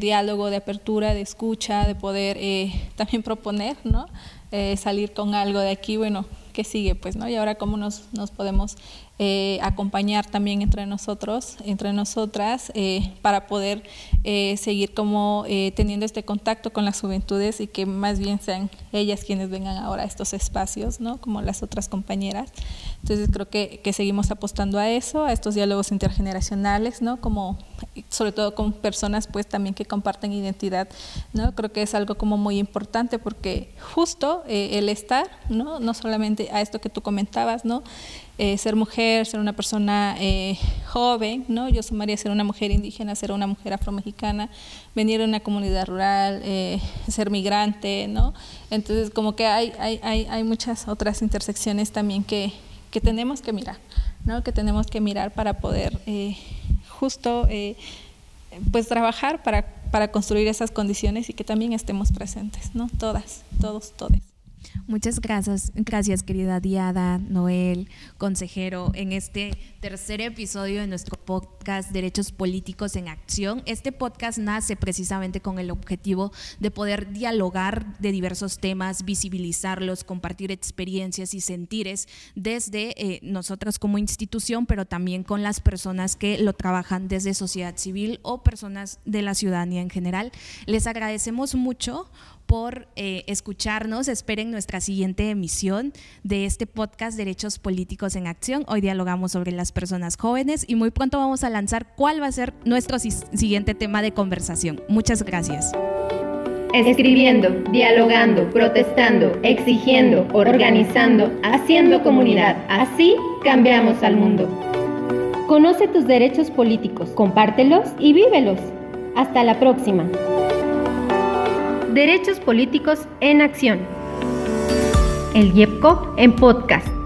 diálogo, de apertura, de escucha, de poder eh, también proponer, ¿no? Eh, salir con algo de aquí, bueno, ¿qué sigue? Pues, ¿no? Y ahora cómo nos podemos eh, acompañar también entre nosotros, entre nosotras, eh, para poder eh, seguir como teniendo este contacto con las juventudes y que más bien sean ellas quienes vengan ahora a estos espacios, ¿no? Como las otras compañeras. Entonces creo que, seguimos apostando a eso, a estos diálogos intergeneracionales, ¿no? Como, sobre todo con personas pues también que comparten identidad, ¿no? Creo que es algo como muy importante porque justo el estar, ¿no? No solamente a esto que tú comentabas, ¿no? Eh, ser mujer, ser una persona eh, joven, ¿no? Yo sumaría ser una mujer indígena, ser una mujer afromexicana, venir de una comunidad rural, eh, ser migrante, ¿no? Entonces, como que hay, hay, muchas otras intersecciones también que, tenemos que mirar, ¿no? Que tenemos que mirar para poder justo, pues, trabajar para, para construir esas condiciones y que también estemos presentes, ¿no? Todas, todos, todos.
Muchas gracias, gracias querida Diada, Noel, consejero, en este tercer episodio de nuestro podcast Derechos Políticos en Acción. Este podcast nace precisamente con el objetivo de poder dialogar de diversos temas, visibilizarlos, compartir experiencias y sentires desde eh, nosotras como institución, pero también con las personas que lo trabajan desde sociedad civil o personas de la ciudadanía en general. Les agradecemos mucho por eh, escucharnos. Esperen nuestra siguiente emisión de este podcast Derechos Políticos en Acción. Hoy dialogamos sobre las personas jóvenes y muy pronto vamos a lanzar cuál va a ser nuestro siguiente tema de conversación. Muchas gracias.
Escribiendo, dialogando, protestando, exigiendo, organizando, haciendo comunidad. Así cambiamos al mundo. Conoce tus
derechos políticos, compártelos y vívelos. Hasta la próxima. Derechos Políticos en Acción. El YEPCO en podcast.